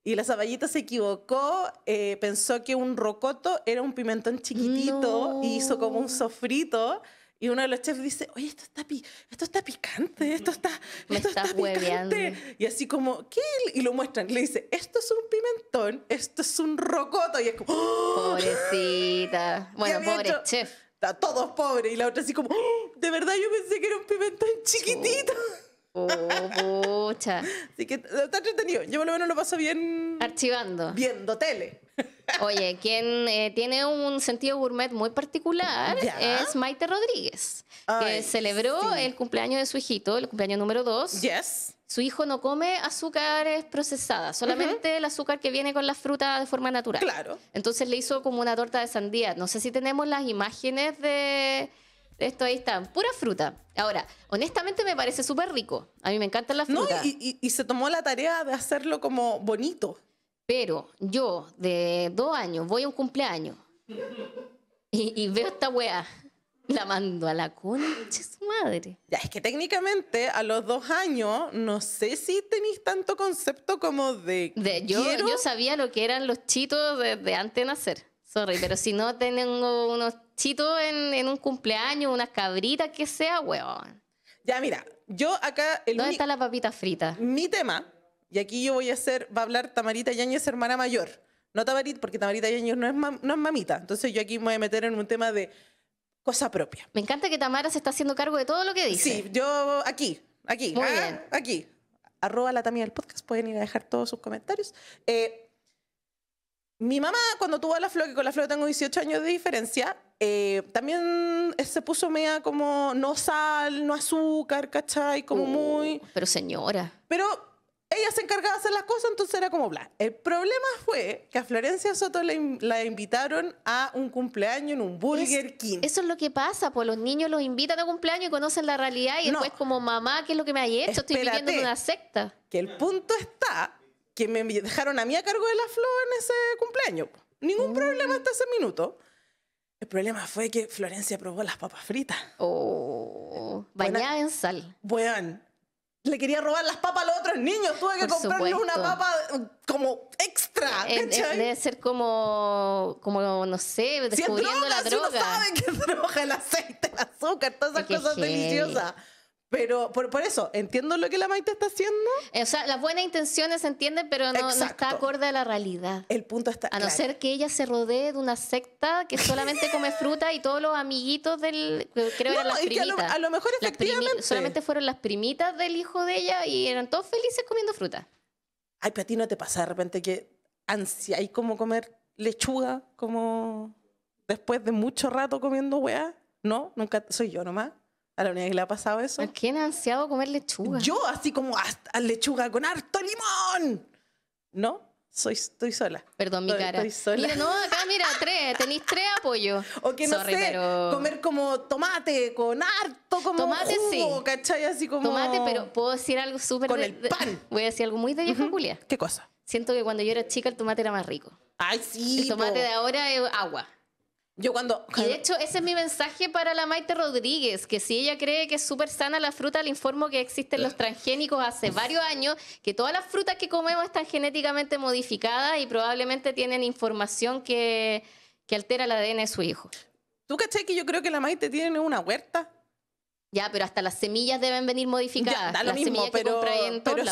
Y la zapallita se equivocó, eh, pensó que un rocoto era un pimentón chiquitito y hizo como un sofrito. Y uno de los chefs dice, oye, esto está, esto está picante, esto está, esto está picante. Y así como, ¿qué? Y lo muestran, le dice, esto es un pimentón, esto es un rocoto. Y es como, ¡Oh! pobrecita. Bueno, pobre chef. Está todos pobres. Y la otra así como, ¡Oh! de verdad yo pensé que era un pimentón chiquitito. Mucha. Oh, Así que está entretenido. Yo por lo menos lo paso bien. Archivando. Viendo tele. Oye, quien eh, tiene un sentido gourmet muy particular es Maite Rodríguez, que celebró el cumpleaños de su hijito, el cumpleaños número 2. Yes. Su hijo no come azúcares procesadas, solamente el azúcar que viene con la fruta de forma natural. Claro. Entonces le hizo como una torta de sandía. No sé si tenemos las imágenes de esto ahí está, pura fruta. Ahora, honestamente me parece súper rico. A mí me encantan las frutas. y, se tomó la tarea de hacerlo como bonito. Pero yo, de dos años, voy a un cumpleaños y, y veo esta weá. La mando a la concha su madre. Ya, es que técnicamente a los dos años, no sé si tenéis tanto concepto como de. yo, yo sabía lo que eran los chitos desde antes de nacer. Sorry, pero si no tengo unos chitos en, un cumpleaños, unas cabritas, que sea, weón. Ya, mira, yo acá... ¿Dónde está la papita frita? Mi tema, y aquí yo voy a hacer, va a hablar Tamarita Yáñez, hermana mayor. No Tamarita, porque Tamarita Yáñez no es, no es mamita. Entonces yo aquí me voy a meter en un tema de cosa propia. Me encanta que Tamara se está haciendo cargo de todo lo que dice. Sí, yo aquí, aquí, Muy ah, bien. aquí. Arroba la tamia del podcast, pueden ir a dejar todos sus comentarios. Eh, mi mamá, cuando tuvo a la Flor, que con la Flor tengo 18 años de diferencia, eh, también eh, se puso media como no sal, no azúcar, ¿cachai? Como uh, muy... Pero señora. Pero ella se encargaba de hacer las cosas, entonces era como bla. El problema fue que a Florencia Soto la, invitaron a un cumpleaños en un Burger King. Eso es lo que pasa, pues los niños los invitan a cumpleaños y conocen la realidad y después como mamá, ¿qué es lo que me ha hecho? Estoy viviendo en una secta. Que el punto está que me dejaron a mí a cargo de la flor en ese cumpleaños. Ningún mm. problema hasta ese minuto. El problema fue que Florencia probó las papas fritas. Oh, bañada en sal. le quería robar las papas a los otros niños. Tuve que comprarle una papa eh, como extra. debe ser como, como no sé, descubriendo la droga. Si uno sabe que es el aceite, el azúcar, todas esas cosas deliciosas. Pero por, eso, entiendo lo que la Maite está haciendo. O sea, las buenas intenciones se entienden, pero no, está acorde a la realidad. El punto está. A no ser que ella se rodee de una secta que solamente come fruta y todos los amiguitos del. Creo eran las primitas. a, lo, mejor efectivamente. solamente fueron las primitas del hijo de ella y eran todos felices comiendo fruta. Ay, pero a ti no te pasa de repente que ansia y como comer lechuga, como después de mucho rato comiendo weá. No, nunca, soy yo nomás. A la unidad que le ha pasado eso. ¿A quién ha ansiado comer lechuga? Yo, así como hasta lechuga con harto limón. ¿No? Soy, estoy sola. Perdón, mi cara. Estoy sola. Mira, no, acá mira, tres. Tenéis tres apoyos. O que no sé, comer como tomate con harto, como tomate, jugo, sí. ¿cachai? Así como... Tomate, pero puedo decir algo súper... Con el pan. voy a decir algo muy de vieja Julia. ¿Qué cosa? Siento que cuando yo era chica el tomate era más rico. Ay, sí. El tomate de ahora es agua. Yo cuando, de hecho, ese es mi mensaje para la Maite Rodríguez, que si ella cree que es súper sana la fruta, le informo que existen los transgénicos hace varios años, que todas las frutas que comemos están genéticamente modificadas y probablemente tienen información que, altera el ADN de su hijo. ¿Tú caché que yo creo que la Maite tiene una huerta? Ya, pero hasta las semillas deben venir modificadas. da lo las pero,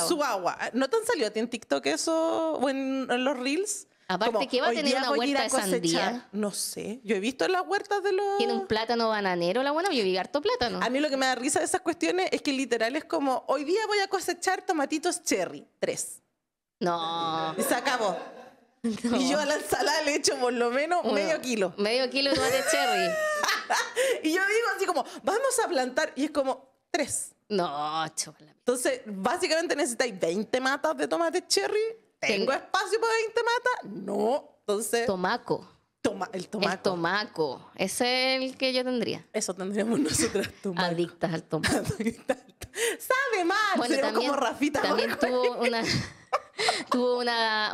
su agua. ¿No te han salido en TikTok eso o en los Reels? Aparte ¿qué va a tener una huerta de sandía. No sé, yo he visto en las huertas de los... Tiene un plátano bananero, la buena, yo vi harto plátano. A mí lo que me da risa de esas cuestiones es que literal es como, hoy día voy a cosechar tomatitos cherry, tres. No. Y se acabó. Y yo a la ensalada le echo por lo menos medio kilo. Medio kilo de tomate cherry. y yo digo así como, vamos a plantar, y es como, tres. No, chaval. Entonces, básicamente necesitáis 20 matas de tomate cherry ¿Tengo espacio para 20 matas? No. Entonces. Tomaco. el tomaco. El tomaco. Ese es el que yo tendría. Eso tendríamos nosotras, tomaco. Adictas al tomaco. ¡Sabe mal! Bueno, también, como Rafita. También tuvo una, tuvo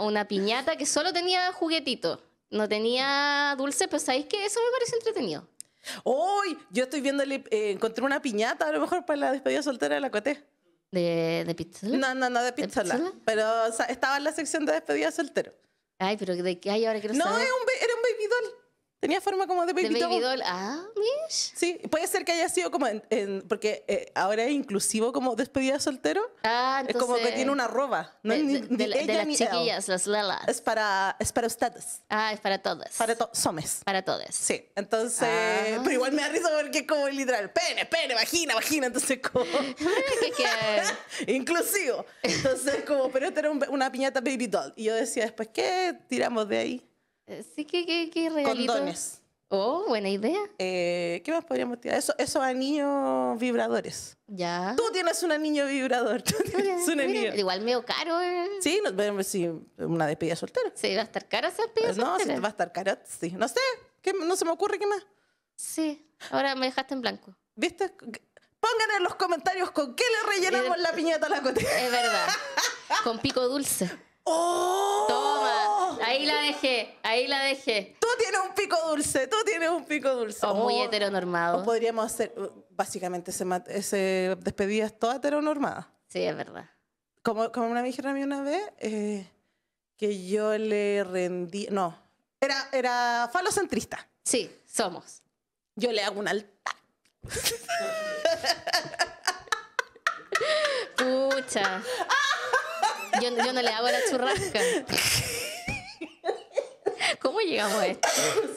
una, piñata que solo tenía juguetitos. No tenía dulce, pero ¿sabéis que Eso me parece entretenido. ¡Uy! Yo estoy viéndole, eh, encontré una piñata a lo mejor para la despedida soltera de la Coté. ¿De, de No, no, no de pistola. Pero estaba en la sección de despedida soltero. Ay, pero ¿de qué hay ahora que no No, es un, Tenía forma como de baby, doll. Ah, Sí, puede ser que haya sido como en, porque eh, ahora es inclusivo como despedida soltero. Ah, entonces, Es como que tiene una roba. No de, ni, de las chiquillas, las lelas. Es para, es para ustedes. Ah, es para todas. Para todos. Somes. Para todos. Sí, entonces... Ah. Pero igual me da risa porque es como literal. Pene, pene, vagina, vagina. Entonces como... ¿Qué, Inclusivo. Entonces como, pero era una piñata baby doll. Y yo decía después, ¿qué tiramos de ahí? Eh, sí, que qué, qué Condones. Oh, buena idea. Eh, ¿Qué más podríamos tirar? Eso, esos anillos vibradores. Ya. Tú tienes un anillo vibrador. Tú un anillo. igual medio caro. Eh. Sí, pues Sí, vemos si una despedida soltera. Sí, va a estar caro esa despedida pues soltera. No, va a estar caro, sí. No sé, no se me ocurre qué más. Sí, ahora me dejaste en blanco. ¿Viste? Pongan en los comentarios con qué le rellenamos la piñata a la cotilla. Es verdad. con pico dulce. ¡Oh! Toma, ahí la dejé, ahí la dejé. Tú tienes un pico dulce, tú tienes un pico dulce. O muy oh. heteronormado. podríamos hacer, uh, básicamente, ese despedida es toda heteronormada. Sí, es verdad. Como, como me dijeron una vez, eh, que yo le rendí, no, era, era falocentrista. Sí, somos. Yo le hago un alta Pucha. ¡Ah! Yo, no le hago la churrasca. ¿Cómo llegamos a esto?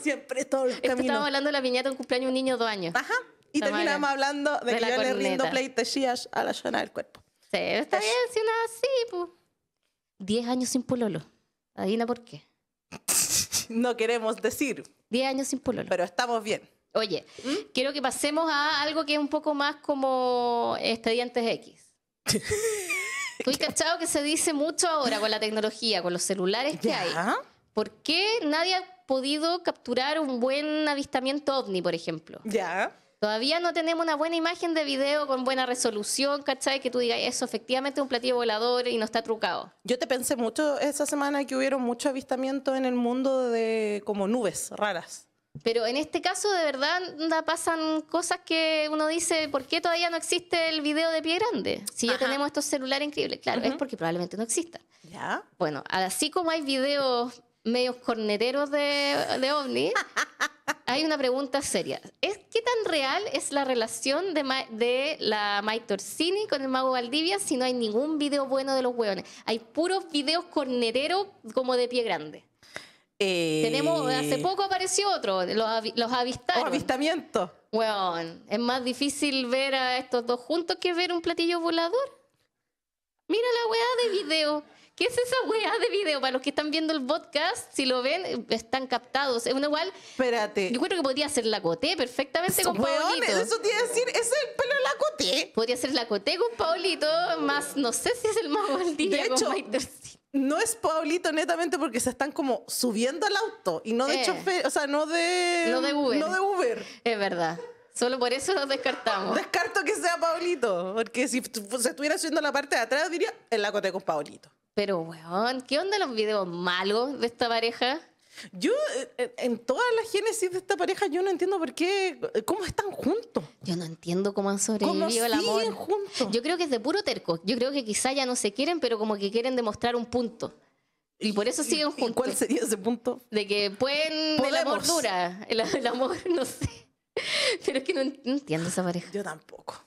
Siempre todo el camino. Estamos hablando de la viñeta de un cumpleaños de un niño de dos años. Ajá. Y terminamos hablando de, que yo le rindo pleitesías a la zona del cuerpo. Sí, está bien, si no así, pues. Diez años sin pololo. Adina por qué. no queremos decir. Diez años sin pololo. Pero estamos bien. Oye, ¿Mm? quiero que pasemos a algo que es un poco más como expedientes X. Estoy cachado que se dice mucho ahora con la tecnología, con los celulares que hay. ¿Por qué nadie ha podido capturar un buen avistamiento ovni, por ejemplo? Ya. Todavía no tenemos una buena imagen de video con buena resolución, ¿cachai? Que tú digas, eso efectivamente es un platillo volador y no está trucado. Yo te pensé mucho esa semana que hubieron muchos avistamientos en el mundo de como nubes raras. Pero en este caso, de verdad, pasan cosas que uno dice, ¿por qué todavía no existe el video de pie grande? Si ya tenemos estos celulares increíbles. Claro, es porque probablemente no exista. Bueno, así como hay videos medios corneteros de, de ovni, hay una pregunta seria. ¿Es, ¿Qué tan real es la relación de, la Mike Torsini con el mago Valdivia si no hay ningún video bueno de los hueones? Hay puros videos corneteros como de pie grande. Tenemos, hace eh, poco apareció otro, los, los oh, avistamientos. es más difícil ver a estos dos juntos que ver un platillo volador. Mira la weá de video. ¿Qué es esa weá de video? Para los que están viendo el podcast, si lo ven, están captados. Es una igual. Espérate. Yo creo que podría ser la coté perfectamente con Paulito Eso tiene que decir, es el pelo de la coté. Podría ser la coté con Paulito más no sé si es el más maldito de hecho, no es Paulito, netamente porque se están como subiendo al auto y no de eh. chofer, o sea, no de, de Uber. Es verdad. Solo por eso nos descartamos. Descarto que sea Paulito. porque si se estuviera subiendo la parte de atrás diría el cote con Paulito. Pero, weón, ¿qué onda los videos malos de esta pareja? Yo, eh, eh, en toda la génesis de esta pareja, yo no entiendo por qué, eh, cómo están juntos. Yo no entiendo cómo han sobrevivido el amor. Juntos? Yo creo que es de puro terco. Yo creo que quizá ya no se quieren, pero como que quieren demostrar un punto. Y por eso siguen juntos. ¿Y ¿Cuál sería ese punto? De que pueden. Podemos. El amor dura. El, amor, no sé. Pero es que no, entiendo esa pareja. Yo tampoco.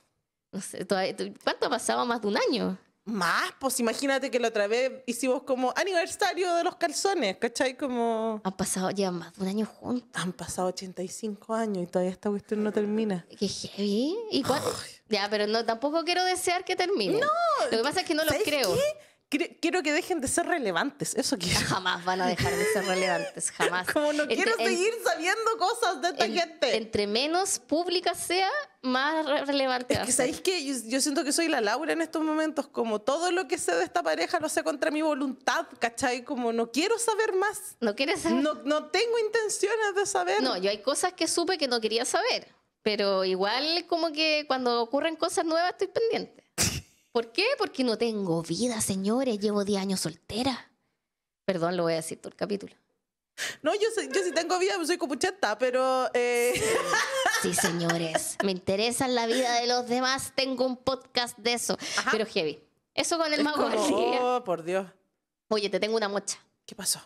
No sé, ¿cuánto pasaba ¿Más de un año? Más, pues imagínate que la otra vez hicimos como aniversario de los calzones, ¿cachai? Como... Han pasado ya más de un año juntos. Han pasado 85 años y todavía esta cuestión no termina. Qué heavy. ¿Y cuál? Ya, pero no, tampoco quiero desear que termine. No. Lo que pasa es que no lo creo quiero que dejen de ser relevantes, eso quiero. Jamás van a dejar de ser relevantes, jamás. Como no quiero seguir sabiendo cosas de esta gente. Entre menos pública sea, más relevante. Es que sabéis que yo, siento que soy la Laura en estos momentos, como todo lo que sé de esta pareja lo sé contra mi voluntad, ¿cachai? Como no quiero saber más. No quieres saber. No, no tengo intenciones de saber. No, yo hay cosas que supe que no quería saber, pero igual como que cuando ocurren cosas nuevas estoy pendiente. ¿Por qué? Porque no tengo vida, señores. Llevo 10 años soltera. Perdón, lo voy a decir todo el capítulo. No, yo, yo sí tengo vida, soy cupucheta pero... Eh. Sí, señores, me interesa la vida de los demás, tengo un podcast de eso, pero heavy. Eso con el mago. oh, por Dios. Oye, te tengo una mocha. ¿Qué pasó?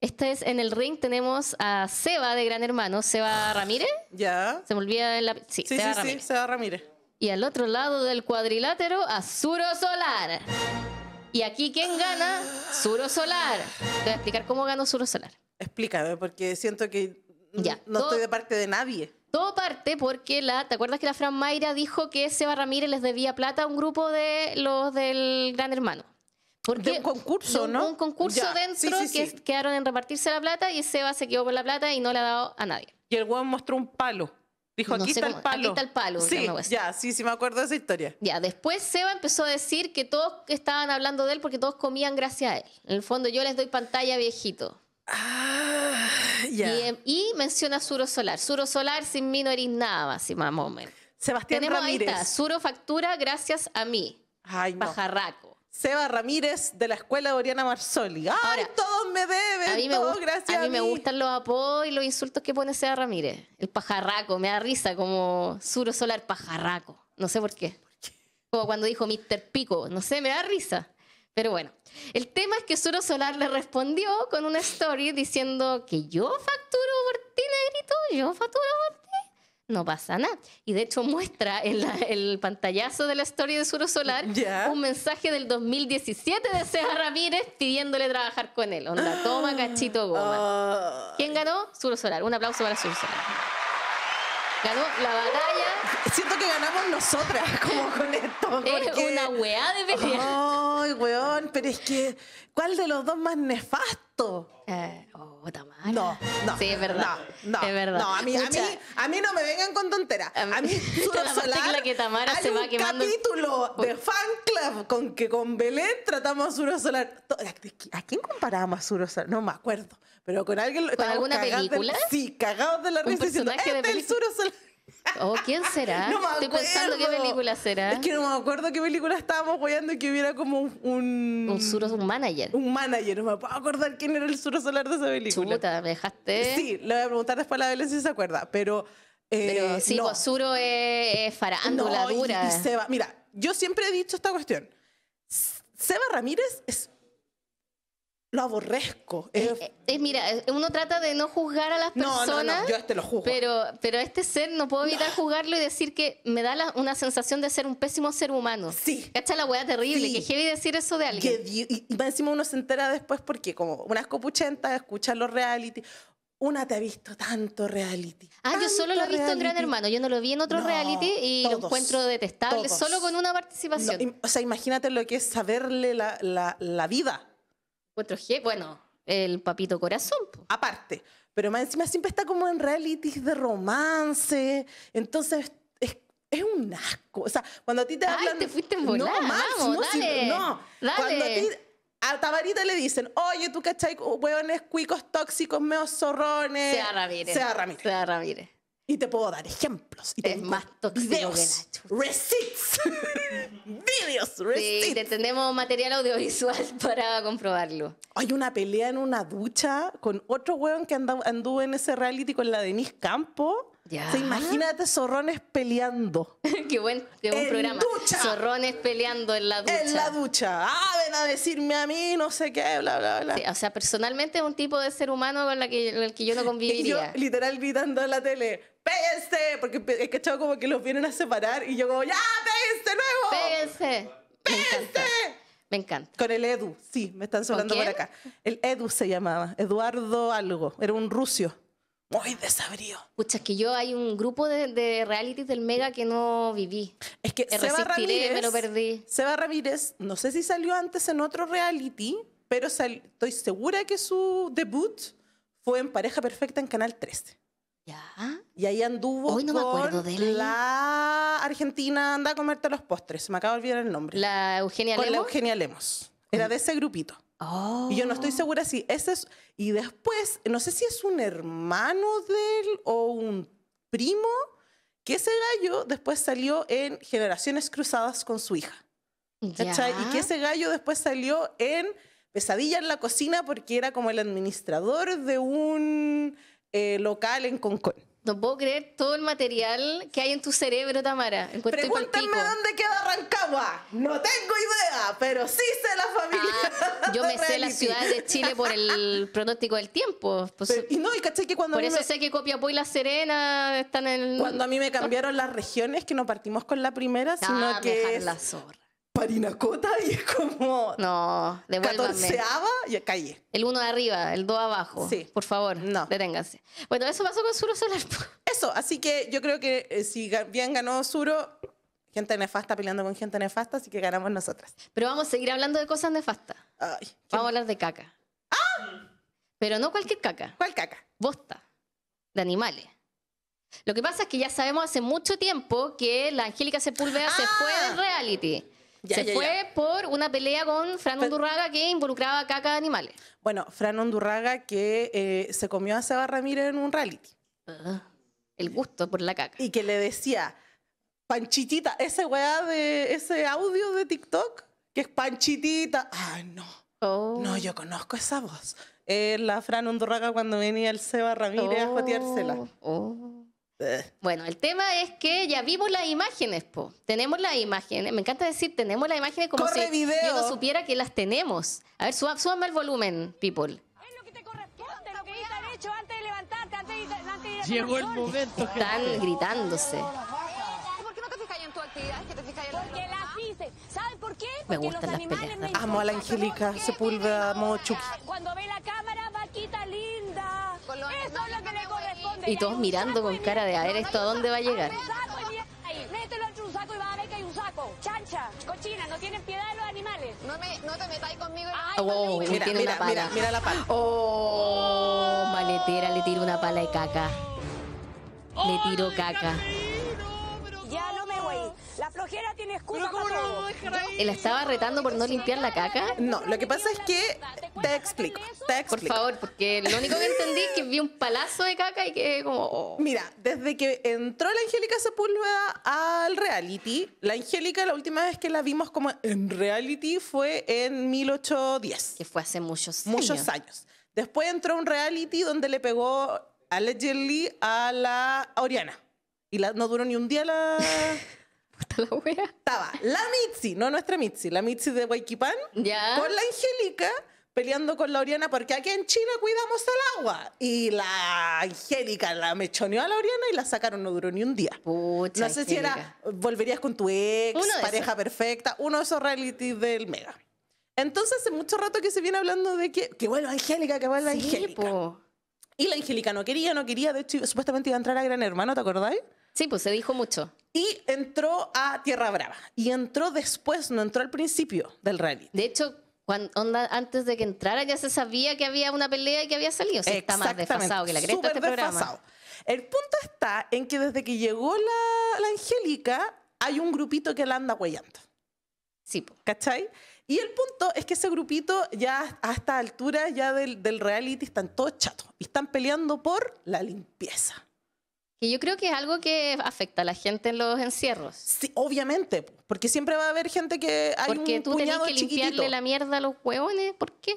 Este es en el ring tenemos a Seba de Gran Hermano, Seba Ramírez. Ya. Se me olvida la... Sí, Seba sí, Ramírez. sí, Seba Ramírez. Y al otro lado del cuadrilátero a Zuro Solar. Y aquí, ¿quién gana? Suro Solar. Te voy a explicar cómo ganó Suro Solar. Explícame, porque siento que no estoy de parte de nadie. Todo parte porque la, ¿te acuerdas que la Fran Mayra dijo que Seba Ramírez les debía plata a un grupo de los del Gran Hermano? Porque de un concurso, de un, ¿no? Un concurso dentro que quedaron en repartirse la plata y Seba se quedó por la plata y no le ha dado a nadie. Y el Juan mostró un palo. Dijo, aquí, está el palo. Sí, ya, sí, sí me acuerdo de esa historia. Ya, después Seba empezó a decir que todos estaban hablando de él porque todos comían gracias a él. En el fondo, yo les doy pantalla viejito. Ah, ya. Em, y, menciona Suro Solar. Suro Solar, sin mí no eres nada más, y Sebastián Tenemos Ramírez. ahí está, Suro factura gracias a mí. Ay, no. Pajarraco. Seba Ramírez de la Escuela Oriana Marsoli. ¡Ay, Ahora, todos me deben! A me, gracias a a mí. me gustan los apodos y los insultos que pone Seba Ramírez. El pajarraco, me da risa, como Suro Solar pajarraco. No sé por qué. Como cuando dijo Mr. Pico, no sé, me da risa. Pero bueno, el tema es que Suro Solar le respondió con una story diciendo que yo facturo por ti, yo facturo por no pasa nada. Y de hecho muestra en el pantallazo de la historia de Suro Solar un mensaje del 2017 de César Ramírez pidiéndole trabajar con él. Onda, toma ah. cachito goma. ¿Quién ganó? Suro Solar. Un aplauso para Suro Solar. Ganó la batalla siento que ganamos nosotras como con esto. Es una weá de pelea. Ay, weón, pero es que, ¿cuál de los dos más nefasto? Eh, oh, Tamara. No, no. Sí, es verdad. No, no. Es verdad. No, a mí, a mí, a mí no me vengan con tonteras. A mí, suro Solar, que Tamara se va un capítulo de fan club con que con Belén tratamos a Suro Solar. ¿A quién comparábamos a Suro Solar? No me acuerdo. Pero con alguien... ¿Con alguna película? sí, cagados de la risa diciendo, este es el Suro Solar. Oh, ¿quién será? No me Estoy pensando qué película será. Es que no me acuerdo qué película estábamos apoyando y que hubiera como un. Un Suro, un manager. Un manager. No me puedo acordar quién era el Suro Solar de esa película. Chuta, me dejaste. Sí, le voy a preguntar después a la Belén si se acuerda. Pero. Eh, pero sí, Suro pues, es, farándula dura. y Seba. Mira, yo siempre he dicho esta cuestión. Seba Ramírez es lo aborrezco. Eh, es, eh, eh, mira, uno trata de no juzgar a las personas. No, no, yo este lo juzgo. Pero, pero este ser no puedo evitar juzgarlo y decir que me da una sensación de ser un pésimo ser humano. Sí. Cacha la weá terrible, que heavy decir eso de alguien. y, encima uno se entera después porque como unas copuchentas, escucha los reality, una te ha visto tanto reality. Ah, yo solo lo he visto en Gran Hermano, yo no lo vi en otro reality y lo encuentro detestable, solo con una participación. o sea, imagínate lo que es saberle la, la, la vida 4G, bueno, el papito corazón. Aparte, pero más encima siempre está como en realities de romance, entonces es, es un asco. O sea, cuando a ti te hablan... te fuiste No, más no, dale, no. Cuando a ti a Tabarita le dicen, oye, tú cachai, hueones cuicos tóxicos, meos zorrones. Sea Ramírez. Sea Ramírez. Sea Ramírez. Y te puedo dar ejemplos. Y es más tóxico videos, que Receipts. videos, Sí, tenemos material audiovisual para comprobarlo. Hay una pelea en una ducha con otro weón que anduvo en ese reality con la Denise Campo imagínate zorrones peleando. qué buen, en programa. Ducha. Zorrones peleando en la ducha. En la ducha. Ah, ven a decirme a mí, no sé qué, bla, bla, bla. o sea, personalmente es un tipo de ser humano con, la que, el que yo no conviviría. Y yo, literal, gritando en la tele, ¡péguense! Porque que como que los vienen a separar y yo como, ¡ya, péguense nuevo! ¡Péguense! ¡Péguense! Me encanta. Con el Edu, sí, me están sonando por acá. El Edu se llamaba, Eduardo algo, era un rusio muy desabrido. Pucha, que yo hay un grupo de, de realities del Mega que no viví. Es que eh, se va Ramírez, me lo perdí. Seba Ramírez, no sé si salió antes en otro reality, pero estoy segura que su debut fue en Pareja Perfecta en Canal 13. Ya. Y ahí anduvo con acuerdo la Argentina anda a comerte los postres. Me acabo de olvidar el nombre. La Eugenia con La Eugenia Lemos. Era de ese grupito. Oh. Y yo no estoy segura si ese es... Y después, no sé si es un hermano de él o un primo, que ese gallo después salió en Generaciones Cruzadas con su hija. Y que ese gallo después salió en Pesadilla en la Cocina porque era como el administrador de un eh, local en Concord. No puedo creer todo el material que hay en tu cerebro, Tamara. Pregúntame dónde queda Rancagua. No tengo idea, pero sí sé la ah, familia. yo me sé las ciudades de Chile por el pronóstico del tiempo. Pues, que cuando. Por eso sé que Copiapó y La Serena están en. Cuando a mí me cambiaron las regiones, que no partimos con la primera, ah, sino que. es... la zorra. Cota y es como. No, devuélvame. Catorceava y calle. El uno de arriba, el dos abajo. Sí. Por favor, no. deténganse. Bueno, eso pasó con Suro Solar. Eso, así que yo creo que eh, si bien ganó Suro, gente nefasta peleando con gente nefasta, así que ganamos nosotras. Pero vamos a seguir hablando de cosas nefastas. vamos a hablar de caca. ¡Ah! Pero no cualquier caca. ¿Cuál caca? Bosta. De animales. Lo que pasa es que ya sabemos hace mucho tiempo que la Angélica Sepúlveda se fue ¡Ah! de reality se fue por una pelea con Fran Undurraga que involucraba caca de animales. Bueno, Fran Undurraga que eh, se comió a Seba Ramírez en un reality. Ah, el gusto por la caca. Y que le decía, Panchitita, ese weá de ese audio de TikTok, que es Panchitita. Ay, no. Oh. No, yo conozco esa voz. la Fran Undurraga cuando venía el Seba Ramírez a joteársela. Oh, oh. Bueno, el tema es que ya vimos las imágenes, po. Tenemos las imágenes. Me encanta decir, tenemos las imágenes como si yo no supiera que las tenemos. A ver, suba, el volumen, people. Es lo que te corresponde, lo que hecho antes de levantarte, antes de, Llegó el momento. Están gritándose. ¿Por qué no te fijas en tu actividad? que Porque las ¿Saben por qué? Porque me gustan los las peleas. Amo a la Angélica a mucho. Cuando ve la cámara, vaquita linda. Eso es lo que le corresponde. Y todos mirando con cara de a ver esto a dónde va a llegar. Mételo un y que hay saco. Chancha, cochina, no tienes piedad de los animales. No, te metáis conmigo. la pala. Oh, maletera, le tiro una pala de caca. Le tiro caca. La flojera tiene escudo. para ¿La estaba retando por no limpiar la caca? No, lo que pasa es que te explico, te explico. Por favor, porque lo único que entendí es que vi un palazo de caca y que como... Oh. Mira, desde que entró la Angélica Sepúlveda al reality, la Angélica la última vez que la vimos como en reality fue en 1810, Que fue hace muchos años. muchos años. Después entró un reality donde le pegó allegedly a la Oriana. Y la- no duró ni un día la... Estaba la Mitzi, no nuestra Mitzi, la Mitzi de Waikipan con la Angélica peleando con la Oriana porque aquí en China cuidamos el agua. Y la Angélica la mechoneó a la Oriana y la sacaron, no duró ni un día. no sé si era volverías con tu ex, pareja perfecta, uno de esos reality del Mega. Entonces hace mucho rato que se viene hablando de que, que vuelva Angélica, que vuelva la Angélica. Y la Angélica no quería, no quería, de hecho supuestamente iba a entrar a Gran Hermano, ¿te acordáis? Sí, pues se dijo mucho. Y entró a Tierra Brava. Y entró después, no entró al principio del reality. De hecho, antes de que entrara ya se sabía que había una pelea y que había salido. está más desfasado que la cresta este programa. El punto está en que desde que llegó la, Angélica, hay un grupito que la anda huellando. Sí. pues, ¿Cachai? Y el punto es que ese grupito ya a esta altura ya del, del reality están todos chatos y están peleando por la limpieza. Que yo creo que es algo que afecta a la gente en los encierros. Sí, obviamente, porque siempre va a haber gente que hay porque un tú tenés que limpiarle la mierda a los huevones, ¿por qué?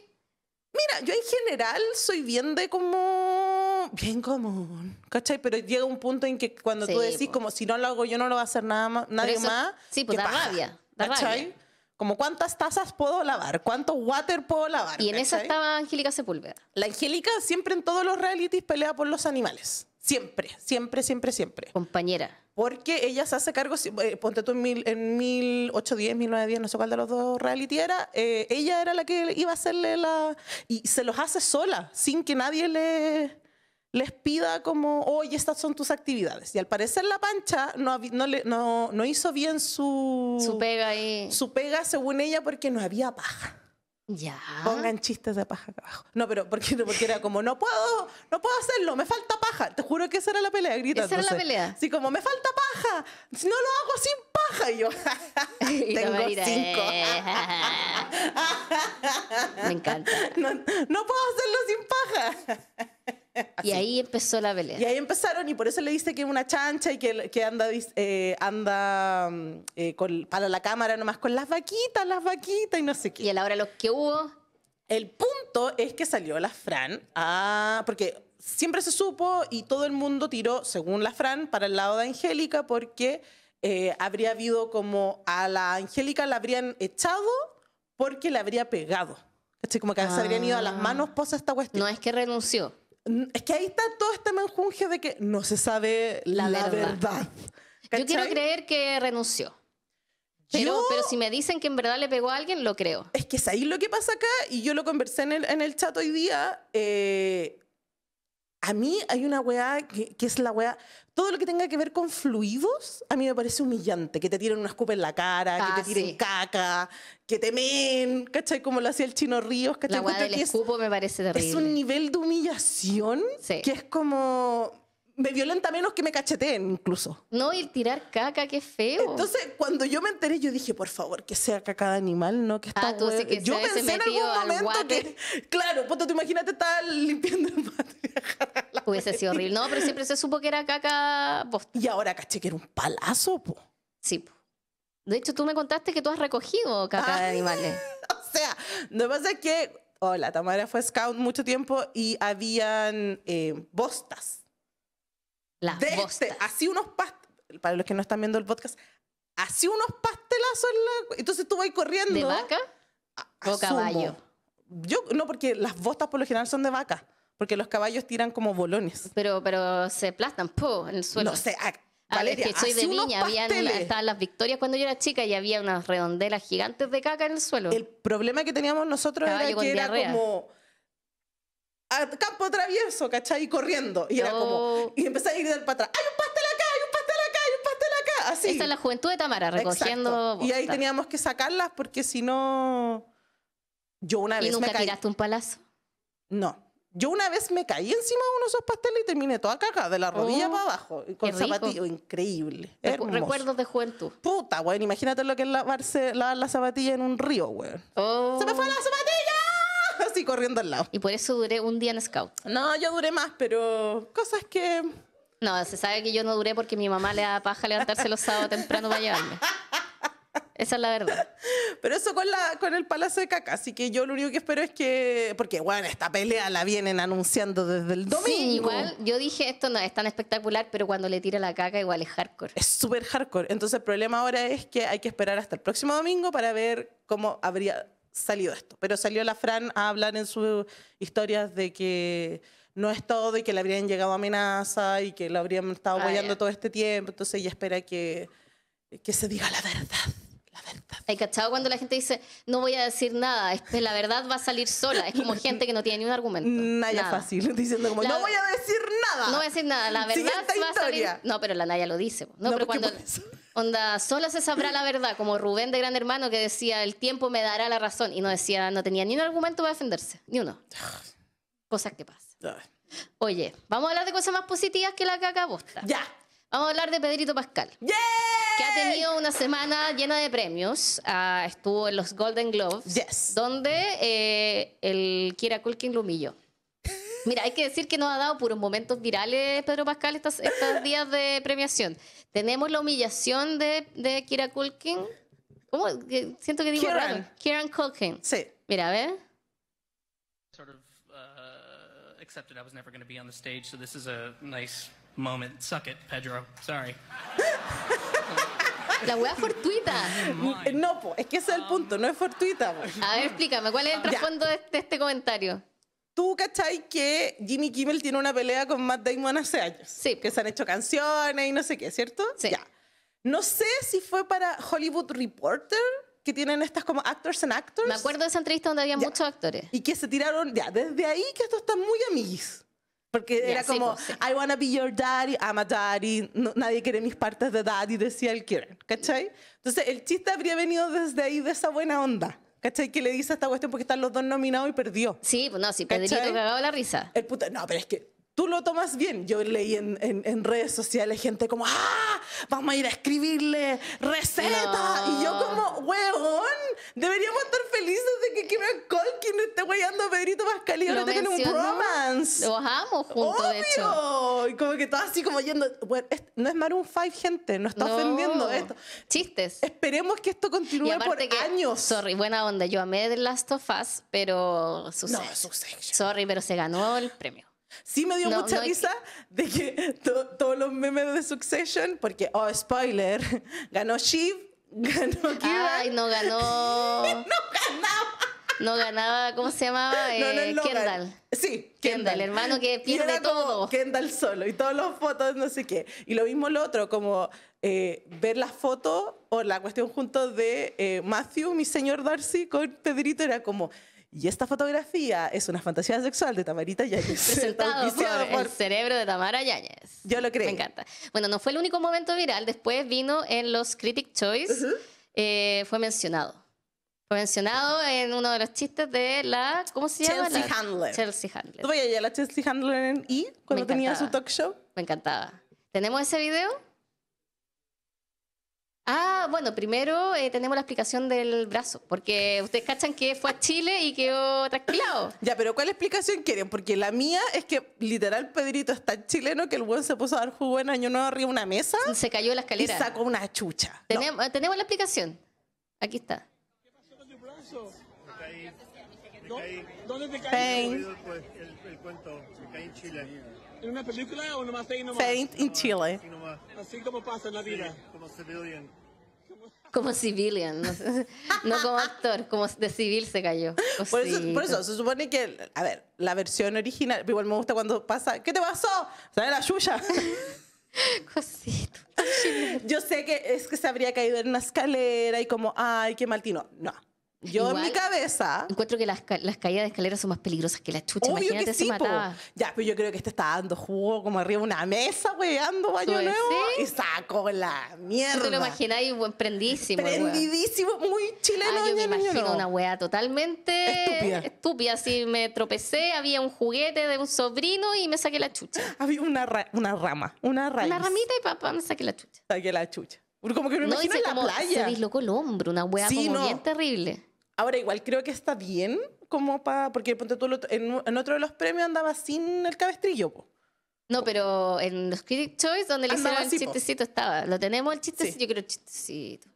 Mira, yo en general soy bien de como bien común, ¿cachai? Pero llega un punto en que cuando tú decís como si no lo hago yo no lo va a hacer nada más, nadie más. Sí, pues da rabia, ¿cachai? Como cuántas tazas puedo lavar, cuánto water puedo lavar. Y en esa estaba Angélica Sepúlveda. La Angélica siempre en todos los realities pelea por los animales. Siempre, siempre, siempre, siempre. Compañera. Porque ella se hace cargo, eh, ponte tú en, mil, en 1810, 1910, no sé cuál de los dos reality era, eh, ella era la que iba a hacerle la... Y se los hace sola, sin que nadie le, les pida como, oye, estas son tus actividades. Y al parecer la pancha no, no, no hizo bien su... Su pega ahí. Su pega según ella porque no había paja. Pongan chistes de paja acá abajo. No, pero porque, porque era como, no puedo, no puedo hacerlo, me falta paja. Te juro que esa era la pelea, grita. Esa era la pelea. Sí, como, me falta paja, no lo hago sin paja. yo, tengo cinco. me encanta. no puedo hacerlo sin paja. y ahí empezó la pelea. Y ahí empezaron y por eso le dice que es una chancha y que, que anda, eh, anda mm, eh, para la cámara nomás con las vaquitas, las vaquitas y no sé qué. Y a la hora los que hubo. El punto es que salió la Fran Porque siempre se supo y todo el mundo tiró, según la Fran, para el lado de Angélica porque eh, habría habido como a la Angélica la habrían echado porque la habría pegado. Como que se habrían ido a las ah. manos posa esta cuestión. No es que renunció. Es que ahí está todo este menjunje de que no se sabe la, verdad. Yo quiero creer que renunció. Pero, si me dicen que en verdad le pegó a alguien, lo creo. Es que es ahí lo que pasa acá, y yo lo conversé en el, en el chat hoy día. Eh, a mí hay una weá que, es la weá. Todo lo que tenga que ver con fluidos, a mí me parece humillante. Que te tiren una escupa en la cara, que te ah, tiren caca, que te men, ¿cachai? Como lo hacía el chino Ríos, ¿cachai? La weá del escupo me parece terrible. Es un nivel de humillación que es como me violenta menos que me cacheteen incluso. No, y tirar caca, qué feo. Entonces, cuando yo me enteré, yo dije, por favor, que sea caca de animal, no que ah, que Yo pensé en algún momento que, claro, pues tú imagínate estar limpiando el mate. Hubiese sido horrible. No, pero siempre se supo que era caca Y ahora caché que era un palazo, po. Sí, De hecho, tú me contaste que tú has recogido caca de ah, animales. o sea, lo que pasa es que, hola, oh, Tamara fue scout mucho tiempo y habían eh, bostas las este, así unos pastelazos, para los que no están viendo el podcast, así unos pastelazos Entonces tú vas corriendo. ¿De vaca? o caballo. Yo, no, porque las botas por lo general son de vaca, porque los caballos tiran como bolones. Pero, pero se aplastan, en el suelo. No sé, ah, ah, Valeria, es que soy de había estaban las victorias cuando yo era chica y había unas redondelas gigantes de caca en el suelo. El problema que teníamos nosotros era que era como campo travieso, ¿cachai? corriendo. Y era como. Y empezaba a ir para atrás: ¡Hay un pastel acá! ¡Hay un pastel acá! ¡Hay un pastel acá! Así. Esta es la juventud de Tamara, recogiendo. Y ahí teníamos que sacarlas porque si no. Yo una vez. ¿Y nunca me caí... tiraste un palazo? No. Yo una vez me caí encima de uno de esos pasteles y terminé toda caca, de la oh, rodilla para abajo, con zapatillas. Increíble. Recuerdos de juventud. Puta, güey. Imagínate lo que es lavarse, lavar la zapatilla en un río, güey. Oh. ¡Se me fue la zapatilla! y corriendo al lado. Y por eso duré un día en Scout. No, yo duré más, pero cosas que... No, se sabe que yo no duré porque mi mamá le da paja levantarse los sábados temprano para llevarme. Esa es la verdad. Pero eso con, la, con el Palacio de Caca. Así que yo lo único que espero es que. Porque, bueno, esta pelea la vienen anunciando desde el domingo. Sí, igual. Yo dije, esto no es tan espectacular, pero cuando le tira la caca, igual es hardcore. Es súper hardcore. Entonces, el problema ahora es que hay que esperar hasta el próximo domingo para ver cómo habría salido esto. Pero salió la Fran a hablar en sus historias de que no es todo y que le habrían llegado amenaza y que lo habrían estado ah, apoyando todo este tiempo. Entonces ella espera que, que se diga la verdad. Hay cachado cuando la gente dice, no voy a decir nada, la verdad va a salir sola. Es como gente que no tiene ni un argumento. Mm, Naya fácil, diciendo como, no voy a decir nada. No voy a decir nada, la verdad va a salir. No, pero la Naya lo dice. No, pero cuando. Onda, sola se sabrá la verdad, como Rubén de Gran Hermano que decía, el tiempo me dará la razón. Y no decía, no tenía ni un argumento para defenderse, ni uno. Cosas que pasa Oye, vamos a hablar de cosas más positivas que la caca bosta. Ya. Vamos a hablar de Pedrito Pascal. Que ha tenido una semana llena de premios. Ah, estuvo en los Golden Globes. Donde eh, el Kira Culkin lo humilló. Mira, hay que decir que nos ha dado puros momentos virales Pedro Pascal estos, días de premiación. Tenemos la humillación de, Kira Culkin. ¿Cómo? Siento que digo Kieran. raro. Kieran Culkin. Sí. Mira, a ver. Sort of uh, accepted I was never going to be on the stage, so this moment. Suck it, Pedro. Sorry. La wea fortuita. No, po, es que ese es el punto, no es fortuita. A ver, explícame, ¿cuál es el trasfondo este, de este, comentario? ¿Tú cachai que Jimmy Kimmel tiene una pelea con Matt Damon hace años? Sí. Que se han hecho canciones y no sé qué, ¿cierto? Sí. Ya. No sé si fue para Hollywood Reporter, que tienen estas como actors and actors. Me acuerdo de esa entrevista donde había muchos actores. Y que se tiraron, ya, desde ahí que estos están muy amiguis. Porque era como, I pues, I wanna be your daddy, I'm a daddy, nadie quiere mis partes de daddy, decía el Kieran, ¿cachai? Entonces el chiste habría venido desde ahí, de esa buena onda. ¿Cachai? Que le dice esta cuestión porque están los dos nominados y perdió. Sí, pues, no, sí, Pedrito ha dado la risa. El puto no, pero es que tú lo tomas bien. Yo leí en, redes sociales gente como, ¡ah! Vamos a ir a escribirle receta. Y yo como, ¡Huevón! deberíamos estar felices de que Kimmy Colkin esté weyando a Pedrito Pascal y tengan un romance. Los amo juntos, Obvio. Y como que todo así como yendo, no es Maroon 5, gente, no está ofendiendo esto. Chistes. Esperemos que esto continúe por años. Sorry, buena onda, yo amé The Last of Us, pero... No, No, Sorry, pero se ganó el premio. Sí me dio mucha risa de que todos los memes de Succession, porque, oh, spoiler, ganó Shiv, ganó Kira. Ay, no ganó. no ganaba. No ganaba, ¿cómo se llamaba? Eh, Kendall. Sí, Kendall. Kendall. hermano que pierde todo. Kendall solo y todas las fotos, no sé qué. Y lo mismo lo otro, como eh, ver las fotos o la cuestión junto de eh, Matthew, mi señor Darcy, con Pedrito, era como, y esta fotografía es una fantasía sexual de Tamarita Yáñez. Presentado por, el cerebro de Tamara Yáñez. Yo lo creo. Me encanta. Bueno, no fue el único momento viral. Después vino en los Critic Choice. Eh, fue mencionado. Fue mencionado en uno de los chistes de la... ¿Cómo se llama? Chelsea Handler. Chelsea Handler. ¿Tú a la Chelsea Handler en E cuando tenía su talk show? Me encantaba. ¿Tenemos ese video? Ah, bueno, primero eh, tenemos la explicación del brazo, porque ustedes cachan que fue a Chile y quedó trasquilado. Ya, pero ¿cuál explicación quieren? Porque la mía es que literal Pedrito es tan chileno que el buen se puso a dar jugo en año nuevo arriba de una mesa. Se cayó la escalera. Y sacó una chucha. Eh, tenemos, la explicación. Aquí está. ¿Qué pasó con tu brazo? Me caí. ¿Dónde te caí? El, cuento, me caí en Chile. ¿En una película o nomás nomás? en Chile. Así, como pasa en la vida. como civilian. Como civilian, no, como actor, como de civil se cayó. Por eso, se supone que, a ver, la versión original, igual me gusta cuando pasa, ¿qué te pasó? ¿sabes la suya. Cosito. Yo sé que es que se habría caído en una escalera y como, ay, qué mal No, yo en mi cabeza. Encuentro que las, las, caídas de escaleras son más peligrosas que las chuchas. Imagínate que mataba. Ya, pero yo creo que este está dando jugo como arriba de una mesa, weando baño pues, nuevo. Y saco la mierda. Te lo imagináis prendísimo. Prendidísimo, wea. muy chileno. Ah, yo me imagino una wea totalmente estúpida. Estúpida, así me tropecé, había un juguete de un sobrino y me saqué la chucha. Había una, una rama, una raíz. Una ramita y papá me saqué la chucha. Saqué la chucha. Como que me no, imagino en la playa. Se dislocó el hombro, una hueá como bien terrible. Ahora igual creo que está bien, como para, porque en, otro de los premios andaba sin el cabestrillo. No, pero en los Critic Choice, donde le hicieron el chistecito, estaba. Lo tenemos el chistecito, yo creo el chistecito.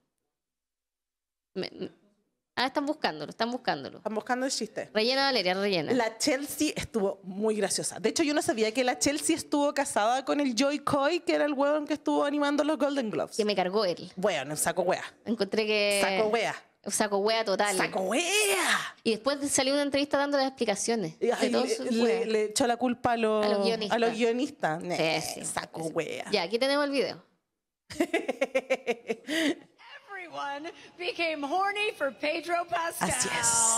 Ah, están buscándolo, están buscándolo. Están buscando el chiste. Rellena, Valeria, rellena. La Chelsea estuvo muy graciosa. De hecho, yo no sabía que la Chelsea estuvo casada con el Joy Coy, que era el weón que estuvo animando los Golden Globes. Que me cargó él. Bueno, saco wea. Encontré que. Saco wea. Saco hueá total. Sacó wea! Y después salió una entrevista dando las explicaciones. le, echó la culpa a, los guionistas. saco wea. Ya, aquí tenemos el video. Everyone Así es.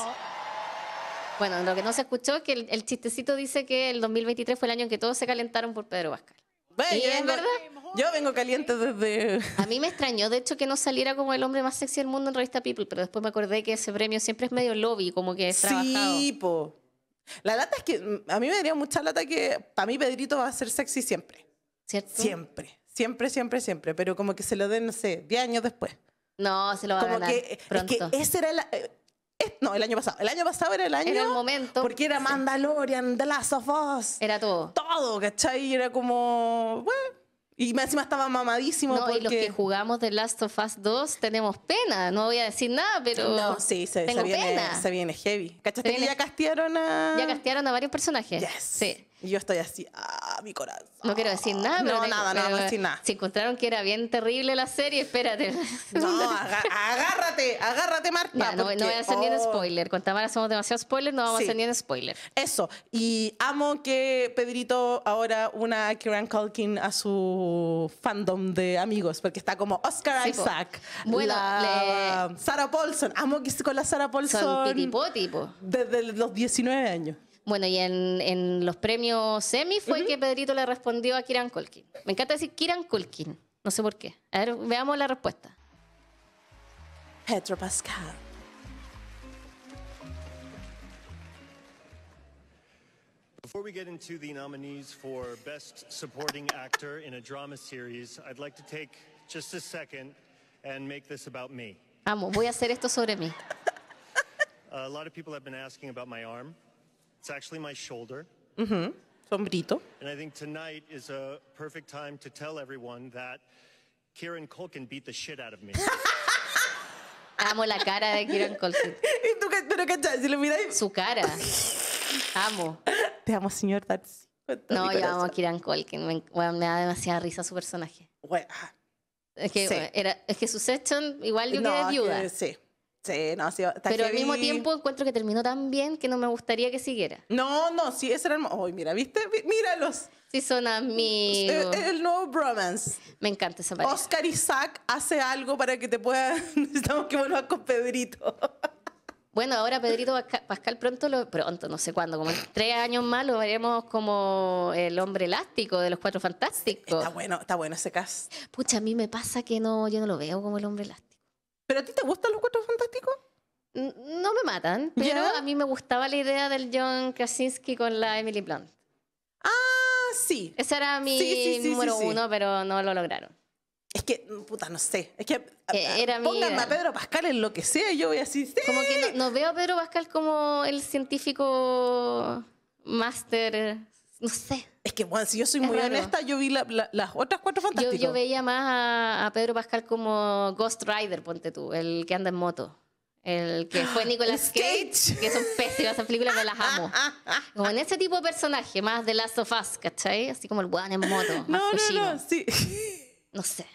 Bueno, lo que no se escuchó es que el, el chistecito dice que el 2023 fue el año en que todos se calentaron por Pedro Pascal. Bueno, yo, vengo, caliente desde... A mí me extrañó, de hecho, que no saliera como el hombre más sexy del mundo en revista People, pero después me acordé que ese premio siempre es medio lobby, como que es sí, Po. La lata es que mm, a mí me daría mucha lata que para mí Pedrito va a ser sexy siempre. ¿Cierto? Siempre, siempre, siempre, siempre, pero como que se lo den, no sé, 10 años después. No, se lo va a ganar Es que ese era la, eh, no, el año pasado. El año pasado era el año. Era el momento. Porque era Mandalorian, The Last of Us. Era todo. Todo, ¿cachai? Era como. Bueno, y encima estaba mamadísimo. No, y los que jugamos The Last of Us 2 tenemos pena. No voy a decir nada, pero. No, sí, se, viene, heavy. ¿Cachaste ya castearon a. Ya castearon a varios personajes. Yes. Sí. Y yo estoy así, ah, mi corazón. No quiero decir nada, pero. No, nada, no, decir nada. Si encontraron que era bien terrible la serie, espérate. No, agárrate, agárrate, Marta. no, no, voy a hacer ni un oh. spoiler. Con Tamara somos demasiado spoiler, no vamos a hacer ni un spoiler. Eso. Y amo que Pedrito ahora una Kieran Culkin a su fandom de amigos, porque está como Oscar Isaac. Bueno, la, Paulson. Amo que esté con la Sara Paulson. Desde los 19 años. Bueno, y en, en los premios semi fue que Pedrito le respondió a Kiran Colkin. Me encanta decir Kiran Colkin, no sé por qué. A ver, veamos la respuesta. Pedro Pascal. Before we get into the nominees for Best Supporting Actor in a Drama Series, I'd like to take just a second and make this about me. Amo, voy a hacer esto sobre mí. a lot of people have been asking about my arm. It's actually my shoulder. Uh -huh. Sombrito. And I think tonight is a perfect time to tell everyone that Kieran Culkin beat the shit out of me. Amo la cara de Kieran Culkin. ¿Y tú, pero cachai, si lo miráis. Su cara. Amo. Te amo, señor Darcy. No, yo amo a Kieran Culkin. Me, bueno, me da demasiada risa su personaje. Bueno. Es que, sí. era, es que su session igual yo no, quedé viuda. Que, sí. Sí, Pero al mismo tiempo encuentro que terminó tan bien que no me gustaría que siguiera. No, no, sí, ese era el... mira, ¿viste? Míralos. Sí, son amigos. El, el nuevo bromance. Me encanta esa pareja. Oscar Isaac hace algo para que te puedas... Necesitamos que vuelvas con Pedrito. Bueno, ahora Pedrito Pascal pronto, lo, pronto, no sé cuándo, como tres años más lo veremos como el hombre elástico de los Cuatro Fantásticos. Está bueno, está bueno ese caso. Pucha, a mí me pasa que no, yo no lo veo como el hombre elástico. ¿Pero a ti te gustan los cuatro fantásticos? No me matan, pero a mí me gustaba la idea del John Krasinski con la Emily Blunt. Ah, sí. Ese era mi número uno, pero no lo lograron. Es que, mm, puta, no sé. Es que eh, pónganme a Pedro Pascal en lo que sea, yo voy así. Como que no, no, veo a Pedro Pascal como el científico máster, no sé. Es que, bueno, si yo soy muy honesta, yo vi las otras cuatro fantásticas. Yo, veía más a, Pedro Pascal como Ghost Rider, ponte tú, el que anda en moto. El que fue Nicolas Cage, que son pésimas esas películas, me las amo. Como en ese tipo de personaje, más de Last of Us, ¿cachai? Así como el one en moto. Más no, no, no, sí. No sé.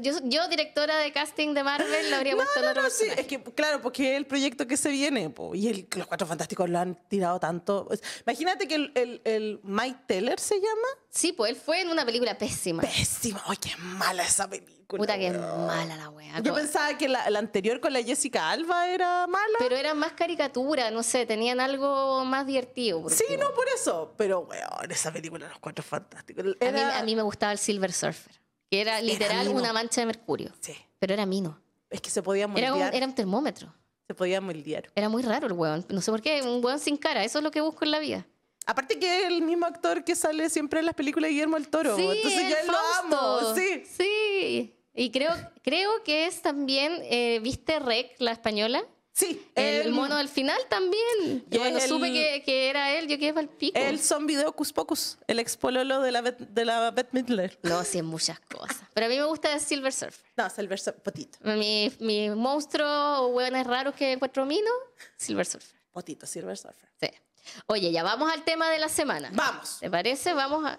Yo, directora de casting de Marvel, lo habría puesto sí. Es que, claro, porque el proyecto que se viene. Y los Cuatro Fantásticos lo han tirado tanto. Imagínate que el, el, el, Mike Teller se llama. Sí, pues él fue en una película pésima. Pésima. Ay, qué mala esa película. Puta, qué mala la wea. Yo pensaba que la, anterior con la Jessica Alba era mala. Pero era más caricatura, no sé, tenían algo más divertido. Sí, no, por eso. Pero, weón, esa película, Los Cuatro Fantásticos. A, mí, a mí me gustaba el Silver Surfer. Que era literal una mancha de mercurio. Sí. Pero era mino. Es que se podía moldear. Era un, termómetro. Se podía moldear. Era muy raro el hueón. No sé por qué, un hueón sin cara. Eso es lo que busco en la vida. Aparte que es el mismo actor que sale siempre en las películas de Guillermo el Toro. Sí, Entonces ya lo amo. Sí. Sí. Y creo, creo que es también, eh, ¿viste Rec, la española? Sí. El, mono del final también. Yo cuando supe que, era él, yo quedé para el pico. El zombie de Ocus Pocus, el expololo de la, de la Beth Midler. No, sí, muchas cosas. Pero a mí me gusta Silver Surfer. No, Silver Surfer, potito. Mi, mi monstruo o hueones raros que encuentro mino, Silver Surfer. Potito, Silver Surfer. Sí. Oye, ya vamos al tema de la semana. Vamos. ¿Te parece? Vamos a...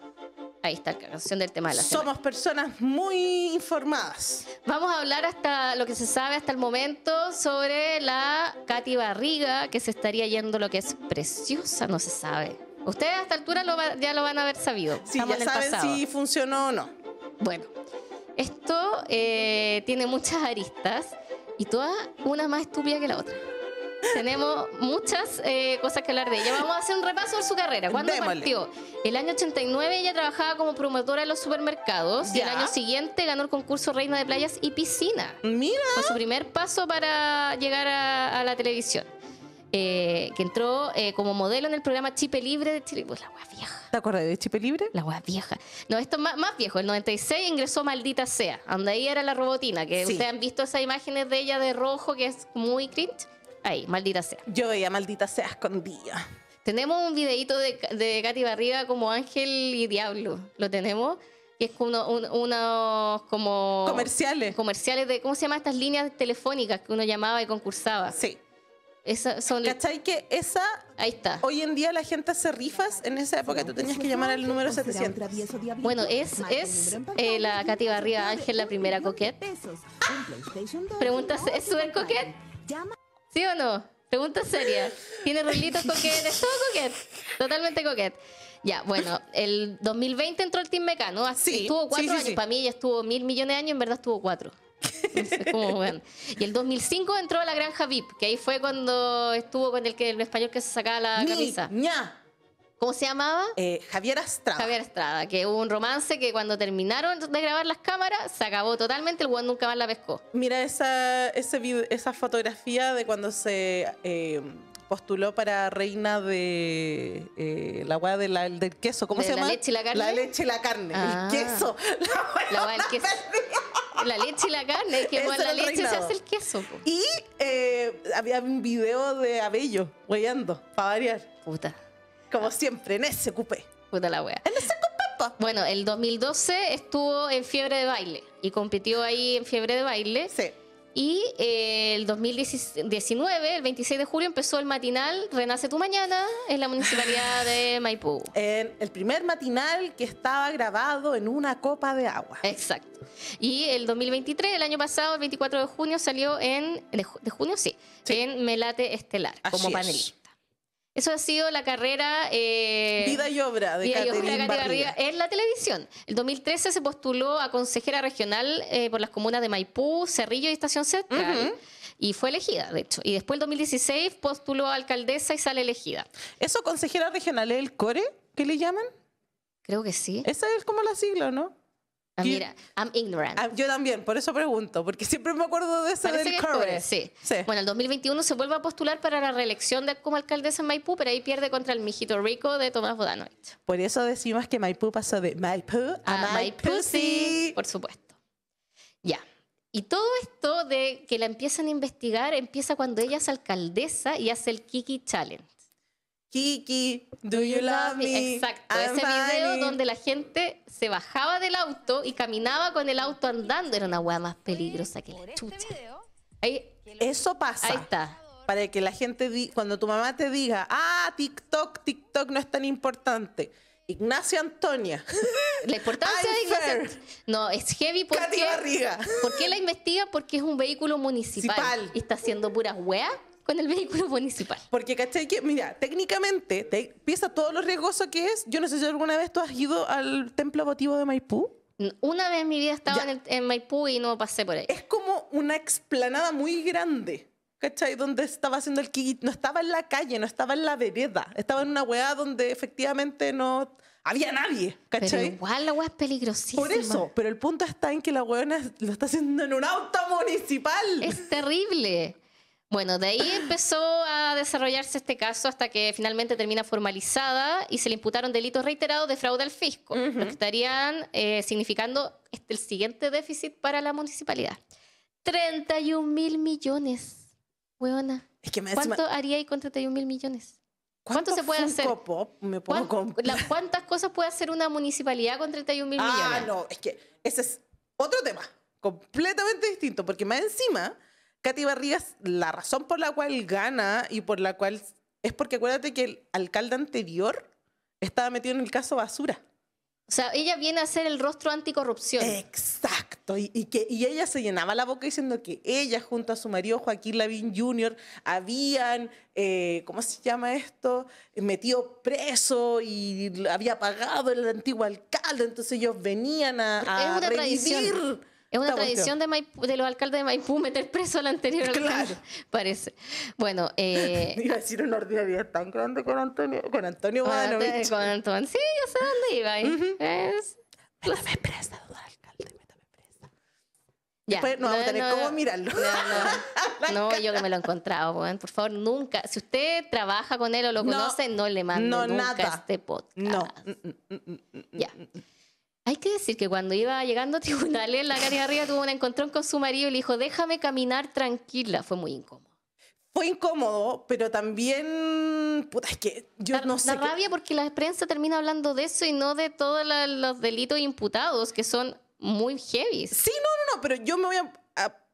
Ahí está la canción del tema de la semana. Somos personas muy informadas. Vamos a hablar hasta lo que se sabe hasta el momento sobre la Katy Barriga, que se estaría yendo lo que es preciosa, no se sabe. Ustedes a esta altura ya lo van a haber sabido. Sí, ya saben si funcionó o no. Bueno, esto eh, tiene muchas aristas y todas una más estúpida que la otra. Tenemos muchas eh, cosas que hablar de ella. Vamos a hacer un repaso de su carrera. ¿Cuándo partió? El año 89 ella trabajaba como promotora de los supermercados y el año siguiente ganó el concurso Reina de Playas y Piscina. Mira. Fue su primer paso para llegar a, la televisión. Eh, que entró eh, como modelo en el programa Chipe Libre de Chile. Pues la hueá vieja. ¿Te acuerdas de Chipe Libre? La hueá vieja. No, esto es más, viejo. El 96 ingresó Maldita Sea, donde ahí era la robotina, que ustedes han visto esas imágenes de ella de rojo, que es muy cringe ahí, maldita sea. Yo veía maldita sea escondida. Tenemos un videito de, Katy Barriga como Ángel y Diablo. Lo tenemos. Y es unos como. Comerciales. Comerciales de. ¿Cómo se llaman estas líneas telefónicas que uno llamaba y concursaba? Sí. son ¿Cachai? Que esa. Ahí está. Hoy en día la gente hace rifas. En esa época tú tenías que llamar al número 700. Bueno, es, eh, la Katy Barriga Ángel, la primera coquette. Preguntas, ¿es súper coquette? ¿Sí o no? Pregunta seria. Tiene rulitos coquetes, todo coquet. Totalmente coquet. Ya, bueno, el 2020 entró el Team Mecano. Sí, estuvo cuatro años. Para mí ya estuvo mil millones de años, en verdad estuvo cuatro. Y el 2005 entró la granja VIP, que ahí fue cuando estuvo con el, que, el español que se sacaba la camisa. ¿Cómo se llamaba? Eh, Javier Estrada. Javier Estrada, que hubo un romance que cuando terminaron de grabar las cámaras se acabó totalmente, el weón nunca más la pescó. Mira esa, esa fotografía de cuando se eh, postuló para reina de eh, la weá del queso, ¿cómo se llama? La leche y la carne. La leche y la carne, el ah. queso. La del queso. La leche y la carne, que con la leche se hace el queso. Y eh, había un video de Abello, hueando para variar. Puta. Como siempre, en ese cupé. Puta la wea. En ese cupé, Bueno, el 2012 estuvo en fiebre de baile y compitió ahí en fiebre de baile. Sí. Y eh, el 2019, el 26 de julio, empezó el matinal Renace tu Mañana en la municipalidad de Maipú. En el primer matinal que estaba grabado en una copa de agua. Exacto. Y el 2023, el año pasado, el 24 de junio, salió en. ¿De, junio? Sí. En Melate Estelar, como panelista. Eso ha sido la carrera. Eh, vida y obra de vida En la televisión. El 2013 se postuló a consejera regional eh, por las comunas de Maipú, Cerrillo y Estación Central. Y fue elegida, de hecho. Y después, el 2016, postuló a alcaldesa y sale elegida. ¿Eso consejera regional es el CORE que le llaman? Creo que sí. Esa es como la sigla, ¿no? Ah, mira, I'm ignorant. Ah, yo también, por eso pregunto, porque siempre me acuerdo de eso del Bueno, el 2021 se vuelve a postular para la reelección de como alcaldesa en Maipú, pero ahí pierde contra el mijito rico de Tomás Bodanoit. Por eso decimos que Maipú pasó de Maipú a, Maipú, Por supuesto. Ya. Y todo esto de que la empiezan a investigar empieza cuando ella es alcaldesa y hace el Kiki Challenge. Kiki, do you love me? Exacto, ese video donde la gente se bajaba del auto y caminaba con el auto andando. Era una weá más peligrosa que la este chucha. Eso pasa. Ahí está. Para que la gente, cuando tu mamá te diga, ah, TikTok, TikTok no es tan importante. Ignacio Antonia. La importancia de Ignacio No, es heavy porque. Barriga. ¿Por qué la investiga? Porque es un vehículo municipal. Y está haciendo puras weas con el vehículo municipal. Porque, ¿cachai? Que, mira, técnicamente, te, piensa todo lo riesgoso que es. Yo no sé si alguna vez tú has ido al templo votivo de Maipú. Una vez en mi vida estaba en, Maipú y no pasé por ahí. Es como una explanada muy grande, ¿cachai? Donde estaba haciendo el kit. No estaba en la calle, no estaba en la vereda. Estaba en una weá donde efectivamente no había nadie, ¿cachai? Pero igual la weá es peligrosísima. Por eso, pero el punto está en que la weá lo está haciendo en un auto municipal. Es terrible. Bueno, de ahí empezó a desarrollarse este caso hasta que finalmente termina formalizada y se le imputaron delitos reiterados de fraude al fisco, lo que estarían eh, significando este, el siguiente déficit para la municipalidad. 31 mil millones, weona. ¿Cuánto haría ahí con 31 mil millones? ¿Cuánto, se puede hacer? ¿Cuántas cosas puede hacer una municipalidad con 31 mil ah, millones? Ah, no, es que ese es otro tema, completamente distinto, porque más encima Katy Barrigas, la razón por la cual gana y por la cual es porque acuérdate que el alcalde anterior estaba metido en el caso basura. O sea, ella viene a ser el rostro anticorrupción. Exacto. Y, que, ella se llenaba la boca diciendo que ella, junto a su marido Joaquín Lavín Jr., habían, eh, ¿cómo se llama esto? Metido preso y había pagado el antiguo alcalde. Entonces ellos venían a, a es es una tradición de, de, los alcaldes de Maipú meter preso al anterior claro. alcalde, parece. Bueno, eh, iba a decir una ordinariedad tan grande con Antonio, con Antonio ah, con, con Antonio. Sí, yo sé dónde iba. Uh -huh. es... Métame presa, don alcalde, métame presa. Ya. Después no, no vamos a tener no, cómo mirarlo. No, yo que me lo he encontrado, bueno. por favor, nunca. Si usted trabaja con él o lo conoce, no, le mande nunca este podcast. No, mm, mm, mm, Ya. Hay que decir que cuando iba llegando a tribunales, la Cari arriba tuvo un encontrón con su marido y le dijo, déjame caminar tranquila. Fue muy incómodo. Fue incómodo, pero también, puta, es que yo no sé. La rabia porque la prensa termina hablando de eso y no de todos los delitos imputados, que son muy heavy. Sí, no, no, no, pero yo me voy a...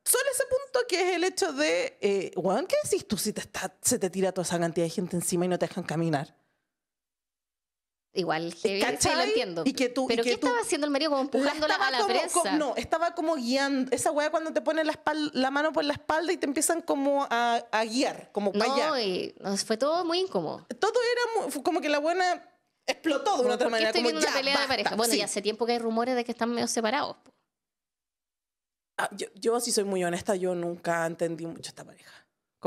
solo ese punto que es el hecho de, eh, ¿qué decís tú si te está, se te tira toda esa cantidad de gente encima y no te dejan caminar? Igual heavy, entiendo. ¿Pero que qué estaba haciendo el medio como empujando la a no, estaba como guiando. Esa weá cuando te ponen la, mano por la espalda y te empiezan como a, guiar, como no, para fue todo muy incómodo. Todo era como que la buena explotó de una otra manera. Bueno, y hace tiempo que hay rumores de que están medio separados. Ah, yo, yo, si soy muy honesta, yo nunca entendí mucho esta pareja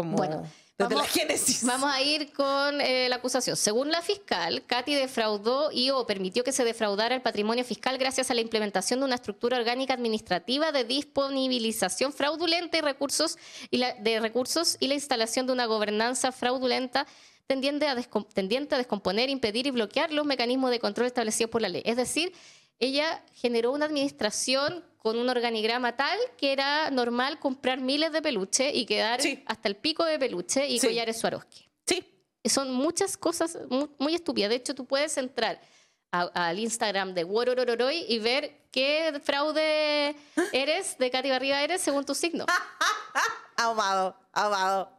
bueno, vamos, a ir con eh, la acusación. Según la fiscal, Katy defraudó y o permitió que se defraudara el patrimonio fiscal gracias a la implementación de una estructura orgánica administrativa de disponibilización fraudulenta y recursos la, de recursos y la instalación de una gobernanza fraudulenta tendiente a, descomponer, impedir y bloquear los mecanismos de control establecidos por la ley. Es decir, ella generó una administración con un organigrama tal que era normal comprar miles de peluches y quedar hasta el pico de peluche y collares Swarovski. Sí. Eh, son muchas cosas muy, estúpidas. De hecho, tú puedes entrar al Instagram de Wororororoy y ver qué fraude eres de Katy Barriga eres según tu signo. Ahumado, ahumado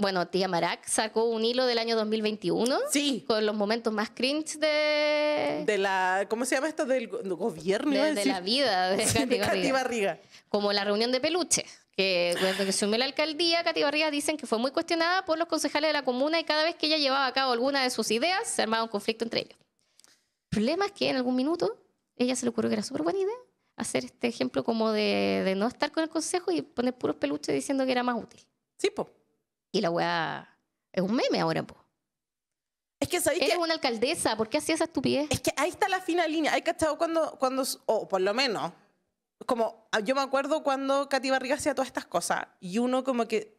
bueno, Tía Marac sacó un hilo del año 2021. Sí. Con los momentos más cringe de. De la. ¿Cómo se llama esto? Del gobierno. De, la vida de, sí, Katy, Barriga. Como la reunión de peluche. Que cuando se unió la alcaldía, Katy Barriga dicen que fue muy cuestionada por los concejales de la comuna y cada vez que ella llevaba a cabo alguna de sus ideas, se armaba un conflicto entre ellos. El problema es que en algún minuto ella se le ocurrió que era súper buena idea hacer este ejemplo como de, de no estar con el consejo y poner puros peluches diciendo que era más útil. Sí, po. Y la weá es un meme ahora, po. Es que sabéis que. Es una alcaldesa, ¿por qué hacía esa estupidez? Es que ahí está la fina línea. Hay cachado cuando, cuando o por lo menos, como ah, yo me acuerdo cuando Katy Barriga hacía todas estas cosas y uno como que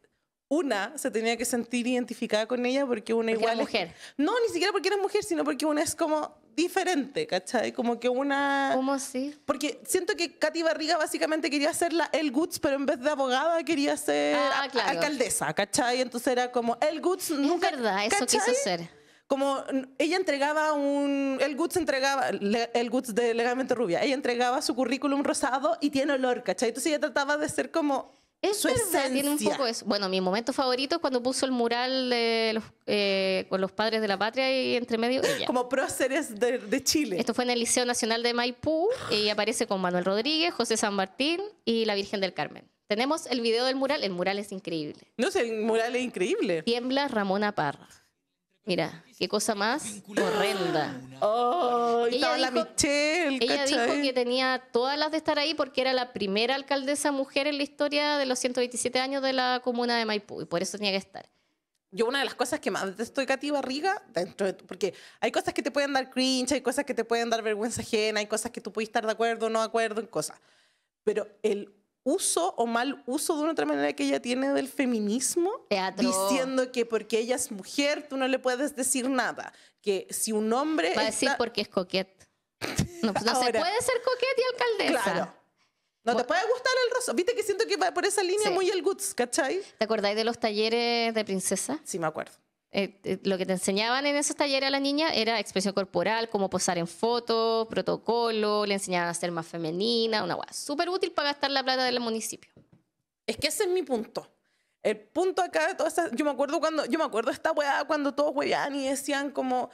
una se tenía que sentir identificada con ella porque una igual era mujer. no, ni siquiera porque era mujer, sino porque una es como diferente, ¿cachai? Como que una... ¿Cómo así? Porque siento que Katy Barriga básicamente quería ser la El Guts, pero en vez de abogada quería ser ah, alcaldesa, ¿cachai? Entonces era como El Goods nunca... Es verdad, eso quiso ser como ella entregaba un el Guts entregaba el Guts de Legamento rubia ella entregaba su currículum rosado y tiene olor ¿cachai? entonces ella trataba de ser como es tiene un poco eso. Bueno, mi momento favorito es cuando puso el mural eh, con los padres de la patria y entre medio Como próceres de, de, Chile. Esto fue en el Liceo Nacional de Maipú y aparece con Manuel Rodríguez, José San Martín y la Virgen del Carmen. Tenemos el video del mural, el mural es increíble. No sé, el mural es increíble. Tiembla Ramona Parra. Mira, qué cosa más horrenda. Oh, ella, la Michelle, ella dijo que tenía todas las de estar ahí porque era la primera alcaldesa mujer en la historia de los 127 años de la comuna de Maipú y por eso tenía que estar. Yo una de las cosas que más estoy cativa, Riga dentro porque hay cosas que te pueden dar cringe, hay cosas que te pueden dar vergüenza ajena, hay cosas que tú puedes estar de acuerdo o no acuerdo en cosas. Pero el uso o mal uso de una otra manera que ella tiene del feminismo, diciendo que porque ella es mujer tú no le puedes decir nada, que si un hombre... Va a decir porque es coquete. No, pues, se puede ser coquete y alcaldesa. Claro. No te puede gustar el rostro. Viste que siento que va por esa línea muy el guts ¿cachai? ¿Te acordáis de los talleres de princesa? Sí, me acuerdo. Eh, eh, lo que te enseñaban en esos talleres a la niña era expresión corporal, cómo posar en fotos, protocolo, le enseñaban a ser más femenina, una guay. Súper útil para gastar la plata del municipio. Es que ese es mi punto. El punto acá de todas esas... Yo me acuerdo cuando... Yo me acuerdo esta weá cuando todos weían y decían como...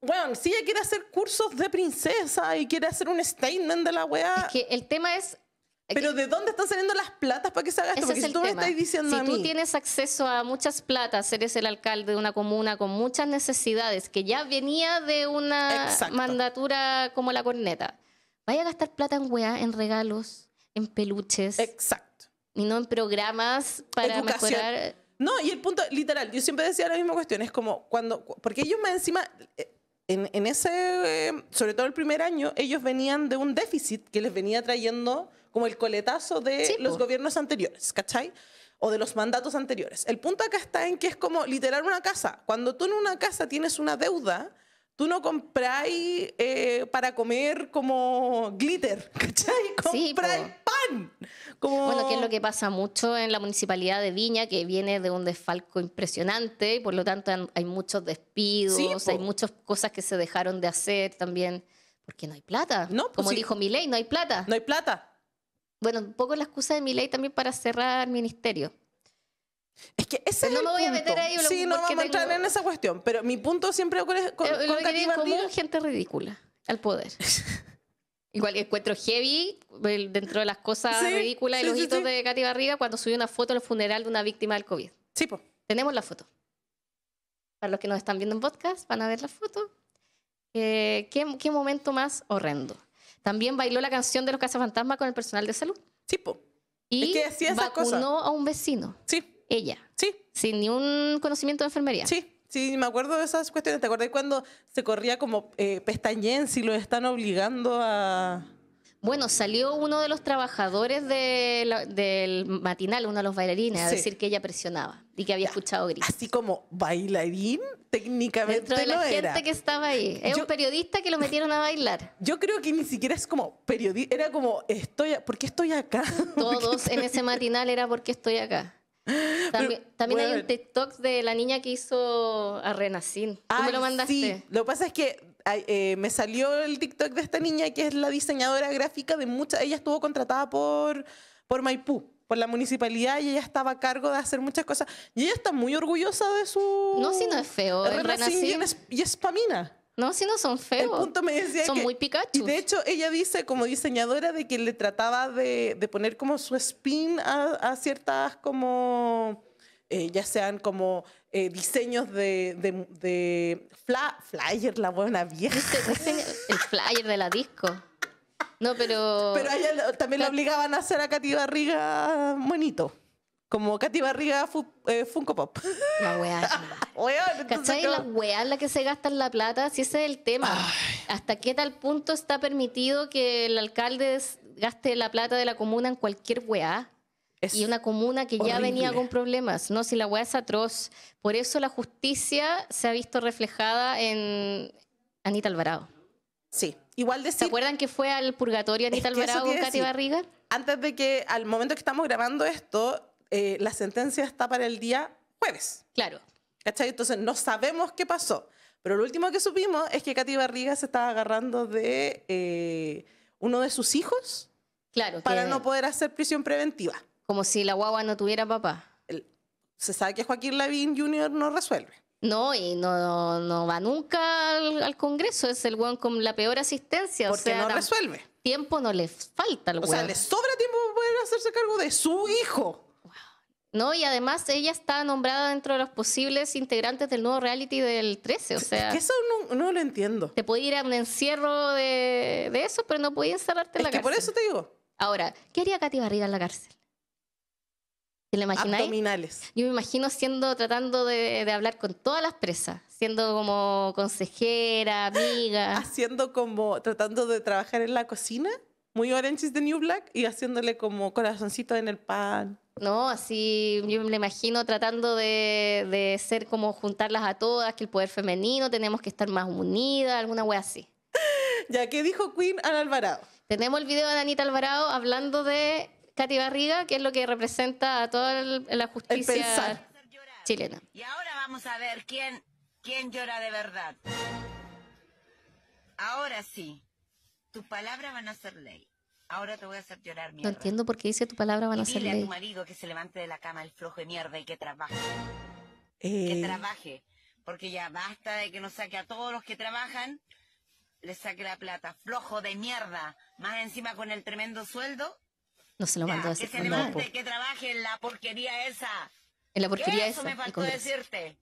bueno, eh, si ella quiere hacer cursos de princesa y quiere hacer un statement de la weá... Es que el tema es pero ¿de dónde están saliendo las platas para que se haga esto? Porque si tú me estás diciendo a mí... tú tienes acceso a muchas platas, eres el alcalde de una comuna con muchas necesidades, que ya venía de una mandatura como la corneta. Vaya a gastar plata en weá, en regalos, en peluches. Exacto. Y no en programas para Educación. No, y el punto, literal, yo siempre decía la misma cuestión, es como cuando... Porque ellos más encima... Eh, en, ese, eh, sobre todo el primer año, ellos venían de un déficit que les venía trayendo como el coletazo de los gobiernos anteriores, ¿cachai? o de los mandatos anteriores. El punto acá está en que es como literar una casa. Cuando tú en una casa tienes una deuda, tú no compráis eh, para comer como glitter, ¿cachai? Compráis pan. Como... Bueno, que es lo que pasa mucho en la municipalidad de Viña, que viene de un desfalco impresionante y por lo tanto hay muchos despidos, hay muchas cosas que se dejaron de hacer también. Porque no hay plata. Como dijo dijo ley, no hay plata. No hay plata bueno, un poco la excusa de mi ley también para cerrar el ministerio. Es que ese no me voy a meter ahí. Sí, no vamos a entrar en esa cuestión, pero mi punto siempre ocurre eh, con, lo, que con común, gente ridícula al poder. Igual encuentro heavy dentro de las cosas ridículas y los hitos de Katy Barriga cuando subió una foto en el funeral de una víctima del COVID. Sí, pues. Tenemos la foto. Para los que nos están viendo en podcast, van a ver la foto. Eh, ¿Qué momento más horrendo? También bailó la canción de los cazafantasmas con el personal de salud. Sí, po. Y es que vacunó cosa. a un vecino. Sí. Ella. Sí. Sin ni un conocimiento de enfermería. Sí. Sí, me acuerdo de esas cuestiones. ¿Te acordás cuando se corría como eh, y si lo están obligando a bueno, salió uno de los trabajadores del matinal, uno de los bailarines, a decir que ella presionaba y que había escuchado gritos. Así como bailarín, técnicamente. Dentro de la gente que estaba ahí. Es un periodista que lo metieron a bailar. Yo creo que ni siquiera es como periodista, era como, estoy, ¿por qué estoy acá? Todos en ese matinal era porque estoy acá. También, hay un TikTok de la niña que hizo a Renacín. ¿Cómo lo mandaste. Sí. Lo que pasa es que eh, me salió el TikTok de esta niña que es la diseñadora gráfica de muchas, ella estuvo contratada por, por Maipú, por la municipalidad y ella estaba a cargo de hacer muchas cosas. Y ella está muy orgullosa de su... No, si no es feo. Renacín y pamina. No, si no son feos. son muy Pikachu. de hecho, ella dice, como diseñadora, de que le trataba de, de poner como su spin a, a ciertas como eh, ya sean como eh, diseños de, de, flyer, la buena vieja. El flyer de la disco. No, pero... Pero a ella también la obligaban a hacer a Katy Barriga monito. Como Katy Barriga eh, Funko Pop. La weá. ¿Cachai? La weá la que se gasta la plata, si ese es el tema. ¿Hasta qué tal punto está permitido que el alcalde gaste la plata de la comuna en cualquier weá? y una comuna que ya venía con problemas. No, si la hueá es atroz. Por eso la justicia se ha visto reflejada en Anita Alvarado. Sí, igual decir... ¿Se acuerdan que fue al purgatorio Anita Alvarado con Katy Barriga? Antes de que, al momento que estamos grabando esto, eh, la sentencia está para el día jueves. Claro. ¿Cachai? Entonces no sabemos qué pasó. Pero lo último que supimos es que Katy Barriga se estaba agarrando de eh, uno de sus hijos claro, para no poder hacer prisión preventiva. Como si la guagua no tuviera papá. se sabe que Joaquín Lavín Jr. no resuelve. No, y no, no, va nunca al, Congreso, es el weón con la peor asistencia. Porque no resuelve. Tiempo no le falta al O sea, le sobra tiempo para poder hacerse cargo de su hijo. No, y además ella está nombrada dentro de los posibles integrantes del nuevo reality del 13, o sea... Es que eso no, lo entiendo. Te puede ir a un encierro de, eso, pero no puede encerrarte en la que cárcel. por eso te digo. Ahora, ¿qué haría Katy Barriga en la cárcel? ¿Te Yo me imagino siendo, tratando de, hablar con todas las presas, siendo como consejera, amiga. Haciendo como, tratando de trabajar en la cocina, muy Orange de New Black, y haciéndole como corazoncito en el pan. No, así yo me imagino tratando de, ser como juntarlas a todas, que el poder femenino, tenemos que estar más unidas, alguna wea así. ya, que dijo Queen Ana Alvarado? Tenemos el video de Anita Alvarado hablando de Katy Barriga, que es lo que representa a toda la justicia chilena. Y ahora vamos a ver quién, quién llora de verdad. Ahora sí, tus palabras van a ser ley. Ahora te voy a hacer llorar, mierda. No entiendo por qué dice tu palabra van a ser ley. a tu marido que se levante de la cama el flojo de mierda y que trabaje. Que eh, trabaje. Porque ya basta de que nos saque a todos los que trabajan, le saque la plata. Flojo de mierda. Más encima con el tremendo sueldo no se lo mandó a Que que trabaje en la porquería esa. En la porquería eso esa. me faltó decirte.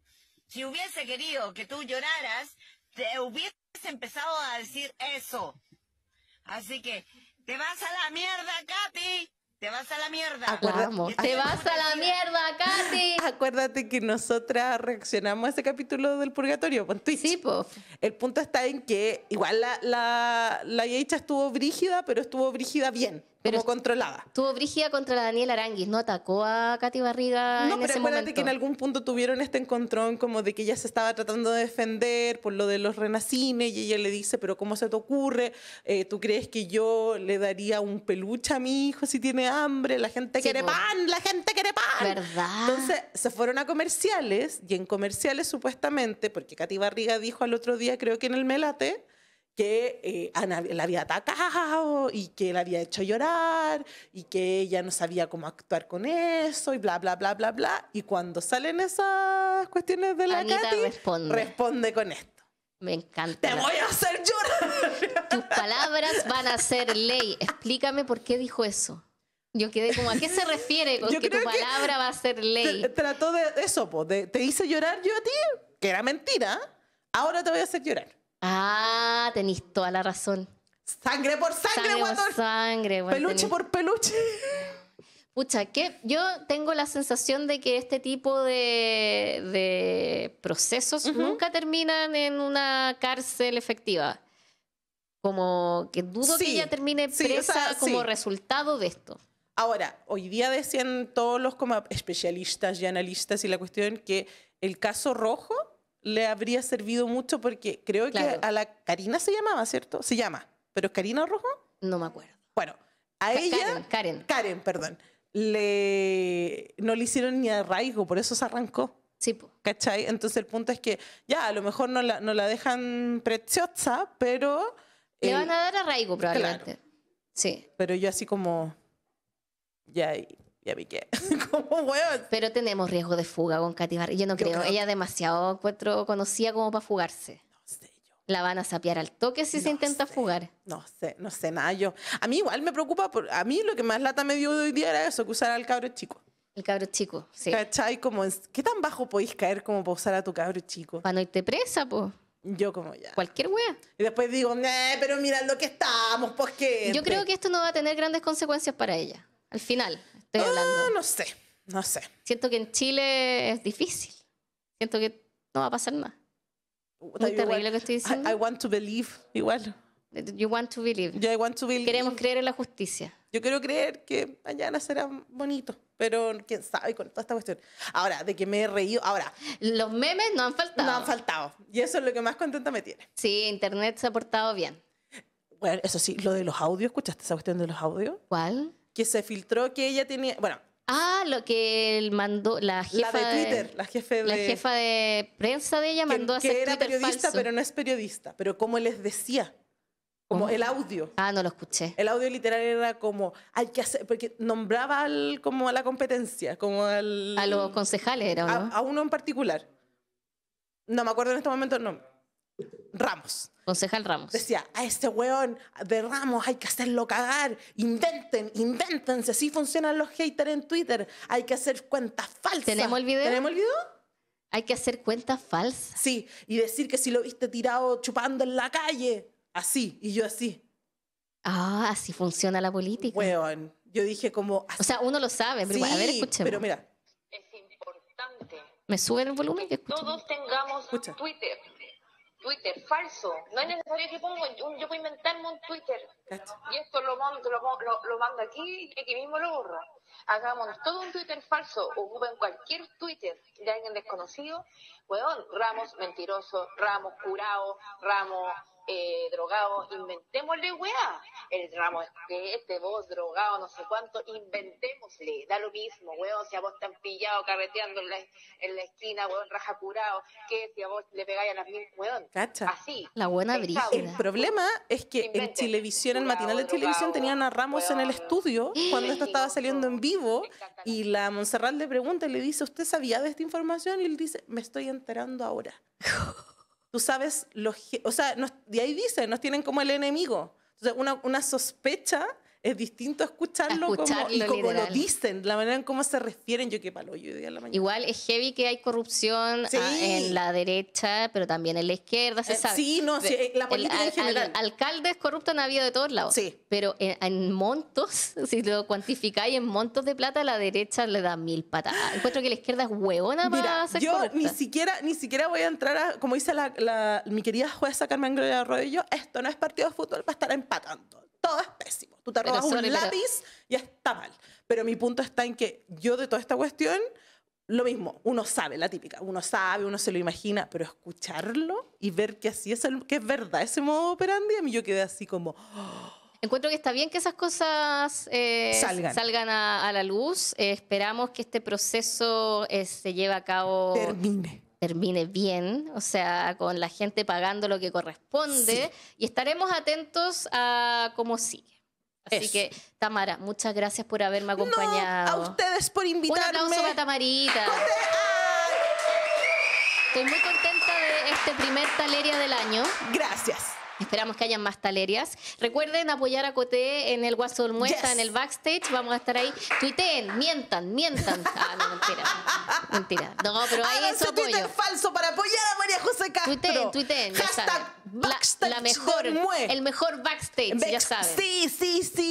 Si hubiese querido que tú lloraras, te hubieses empezado a decir eso. Así que, te vas a la mierda, Katy. Te vas a la mierda. te vas a la mierda, Katy. Acuérdate que nosotras reaccionamos a ese capítulo del purgatorio con pues, Twitch. Sí, El punto está en que igual la, la, la estuvo brígida, pero estuvo brígida bien como controlada. Tuvo brígida contra la Daniela Aranguis, no atacó a Katy Barriga. No, pero acuérdate que en algún punto tuvieron este encontrón como de que ella se estaba tratando de defender por lo de los renacines y ella le dice, pero ¿cómo se te ocurre? Eh, ¿Tú crees que yo le daría un peluche a mi hijo si tiene hambre? La gente quiere pan, la gente quiere pan. ¿Verdad? Entonces se fueron a comerciales y en comerciales supuestamente, porque Katy Barriga dijo al otro día, creo que en el Melate, que eh, Ana la había atacado y que la había hecho llorar y que ella no sabía cómo actuar con eso y bla, bla, bla, bla, bla. Y cuando salen esas cuestiones de la Katy, responde. con esto. Me encanta. ¡Te voy a hacer llorar! Tus palabras van a ser ley. Explícame por qué dijo eso. Yo quedé como, ¿a qué se refiere con que tu palabra va a ser ley? Trató de eso, pues te hice llorar yo a ti, que era mentira, ahora te voy a hacer llorar. Ah, tenéis toda la razón. Sangre por sangre, Sangre por Peluche por peluche. Pucha, que yo tengo la sensación de que este tipo de, procesos nunca terminan en una cárcel efectiva. Como que dudo que ella termine presa como resultado de esto. Ahora, hoy día decían todos los como especialistas y analistas y la cuestión que el caso rojo le habría servido mucho porque creo que a la Karina se llamaba, ¿cierto? Se llama, pero es Karina Rojo. No me acuerdo. Bueno, a ella... Karen, Karen. Karen, perdón. Le, no le hicieron ni arraigo, por eso se arrancó. Sí, po. ¿Cachai? Entonces el punto es que ya, a lo mejor no la, no la dejan preciosa, pero... le eh, van a dar arraigo probablemente. Sí. Pero yo así como... Ya, ya vi que, Pero tenemos riesgo de fuga con Katy Yo no creo. Ella demasiado cuatro conocía como para fugarse. No sé yo. La van a sapear al toque si se intenta fugar. No sé, no sé nada yo. A mí igual me preocupa, por, a mí lo que más lata me dio hoy día era eso, que usara al cabro chico. El cabro chico, sí. ¿Cachai? Como, ¿Qué tan bajo podéis caer como para usar a tu cabro chico? Para no irte presa, pues. Yo como ya. Cualquier wea. Y después digo, pero mira lo que estamos, pues qué. Yo creo que esto no va a tener grandes consecuencias para ella, al final. Estoy no sé, no sé. Siento que en Chile es difícil. Siento que no va a pasar nada. Es terrible lo que estoy diciendo. I, want to believe, igual. You want to believe. Yo I want to believe. Queremos creer en la justicia. Yo quiero creer que mañana será bonito, pero quién sabe con toda esta cuestión. Ahora, de que me he reído, ahora. Los memes no han faltado. No han faltado. Y eso es lo que más contenta me tiene. Sí, Internet se ha portado bien. Bueno, eso sí, lo de los audios, ¿escuchaste esa cuestión de los audios? ¿Cuál? que se filtró que ella tenía, bueno, Ah, lo que él mandó la jefa la de Twitter, la, jefe de, la jefa de prensa de ella mandó a hacer que era periodista, pero no es periodista, pero como les decía, como el audio. Ah, no lo escuché. El audio literal era como hay que hacer porque nombraba al, como a la competencia, como al a los concejales era, uno. a, uno en particular. No me acuerdo en este momento el Ramos. Concejal Ramos. Decía, a este weón de Ramos hay que hacerlo cagar. Inventen, invéntense. Así funcionan los haters en Twitter. Hay que hacer cuentas falsas. ¿Tenemos el video? ¿Tenemos el video? Hay que hacer cuentas falsas. Sí, y decir que si lo viste tirado chupando en la calle. Así, y yo así. Ah, así funciona la política. Weón, yo dije como... O sea, uno lo sabe, pero a ver, Sí, pero mira. Es importante. ¿Me suben el volumen? Que, que todos tengamos Escucha. Twitter Twitter, falso. No es necesario que ponga, yo, yo puedo inventarme un Twitter. Y esto lo mando, lo, lo mando aquí y aquí mismo lo borro hagámonos todo un Twitter falso, o en cualquier Twitter de alguien desconocido, weón, Ramos mentiroso, Ramos curado, Ramos eh, drogado, inventémosle weá, el Ramos este, este vos drogado, no sé cuánto, inventémosle, da lo mismo, weón, si a vos te han pillado carreteando en la, en la esquina, weón, raja curado, que si a vos le pegáis a las mil, weón, Cacha. así. La buena brisa. El problema es que en televisión, en matinal de televisión, tenían a Ramos en el estudio cuando esto estaba saliendo en vivo y la Montserrat le pregunta y le dice, ¿usted sabía de esta información? Y él dice, me estoy enterando ahora. Tú sabes, los, o sea, de ahí dice, nos tienen como el enemigo. una, una sospecha es distinto escucharlo, y como lo dicen, la manera en cómo se refieren, yo qué palo, yo día la mañana. Igual es heavy que hay corrupción ah, en la derecha, pero también en la izquierda, se eh, sabe. Sí, no, eh, la política en general. alcaldes corruptos han habido de todos lados. Sí. Pero en, montos, si lo cuantificáis en montos de plata, la derecha le da mil patadas. Encuentro que la izquierda es hueona para ser Yo ni siquiera, ni siquiera voy a entrar a, como dice mi querida jueza Carmen Gloria Rodillo, esto no es partido de fútbol para estar empatando todo es pésimo. Tú te robas un lápiz y está mal. Pero mi punto está en que yo de toda esta cuestión, lo mismo, uno sabe, la típica, uno sabe, uno se lo imagina, pero escucharlo y ver que así es, el, que es verdad ese modo operandi, a mí yo quedé así como... Oh". Encuentro que está bien que esas cosas eh, salgan, a, la luz. Eh, esperamos que este proceso eh, se lleve a cabo. Termine termine bien, o sea, con la gente pagando lo que corresponde y estaremos atentos a cómo sigue. Así que, Tamara, muchas gracias por haberme acompañado. a ustedes por invitarme. Un aplauso para Tamarita. Estoy muy contenta de este primer Taleria del año. Gracias. Esperamos que hayan más talerias. Recuerden apoyar a Cote en el WhatsApp en el backstage. Vamos a estar ahí. Tuiteen, mientan, mientan. Ah, no, mentira. Mentira. No, pero hay eso falso para apoyar a María José Castro. Tuiteen, tuiteen. ya La, mejor, el mejor backstage, ya saben. Sí, sí, sí.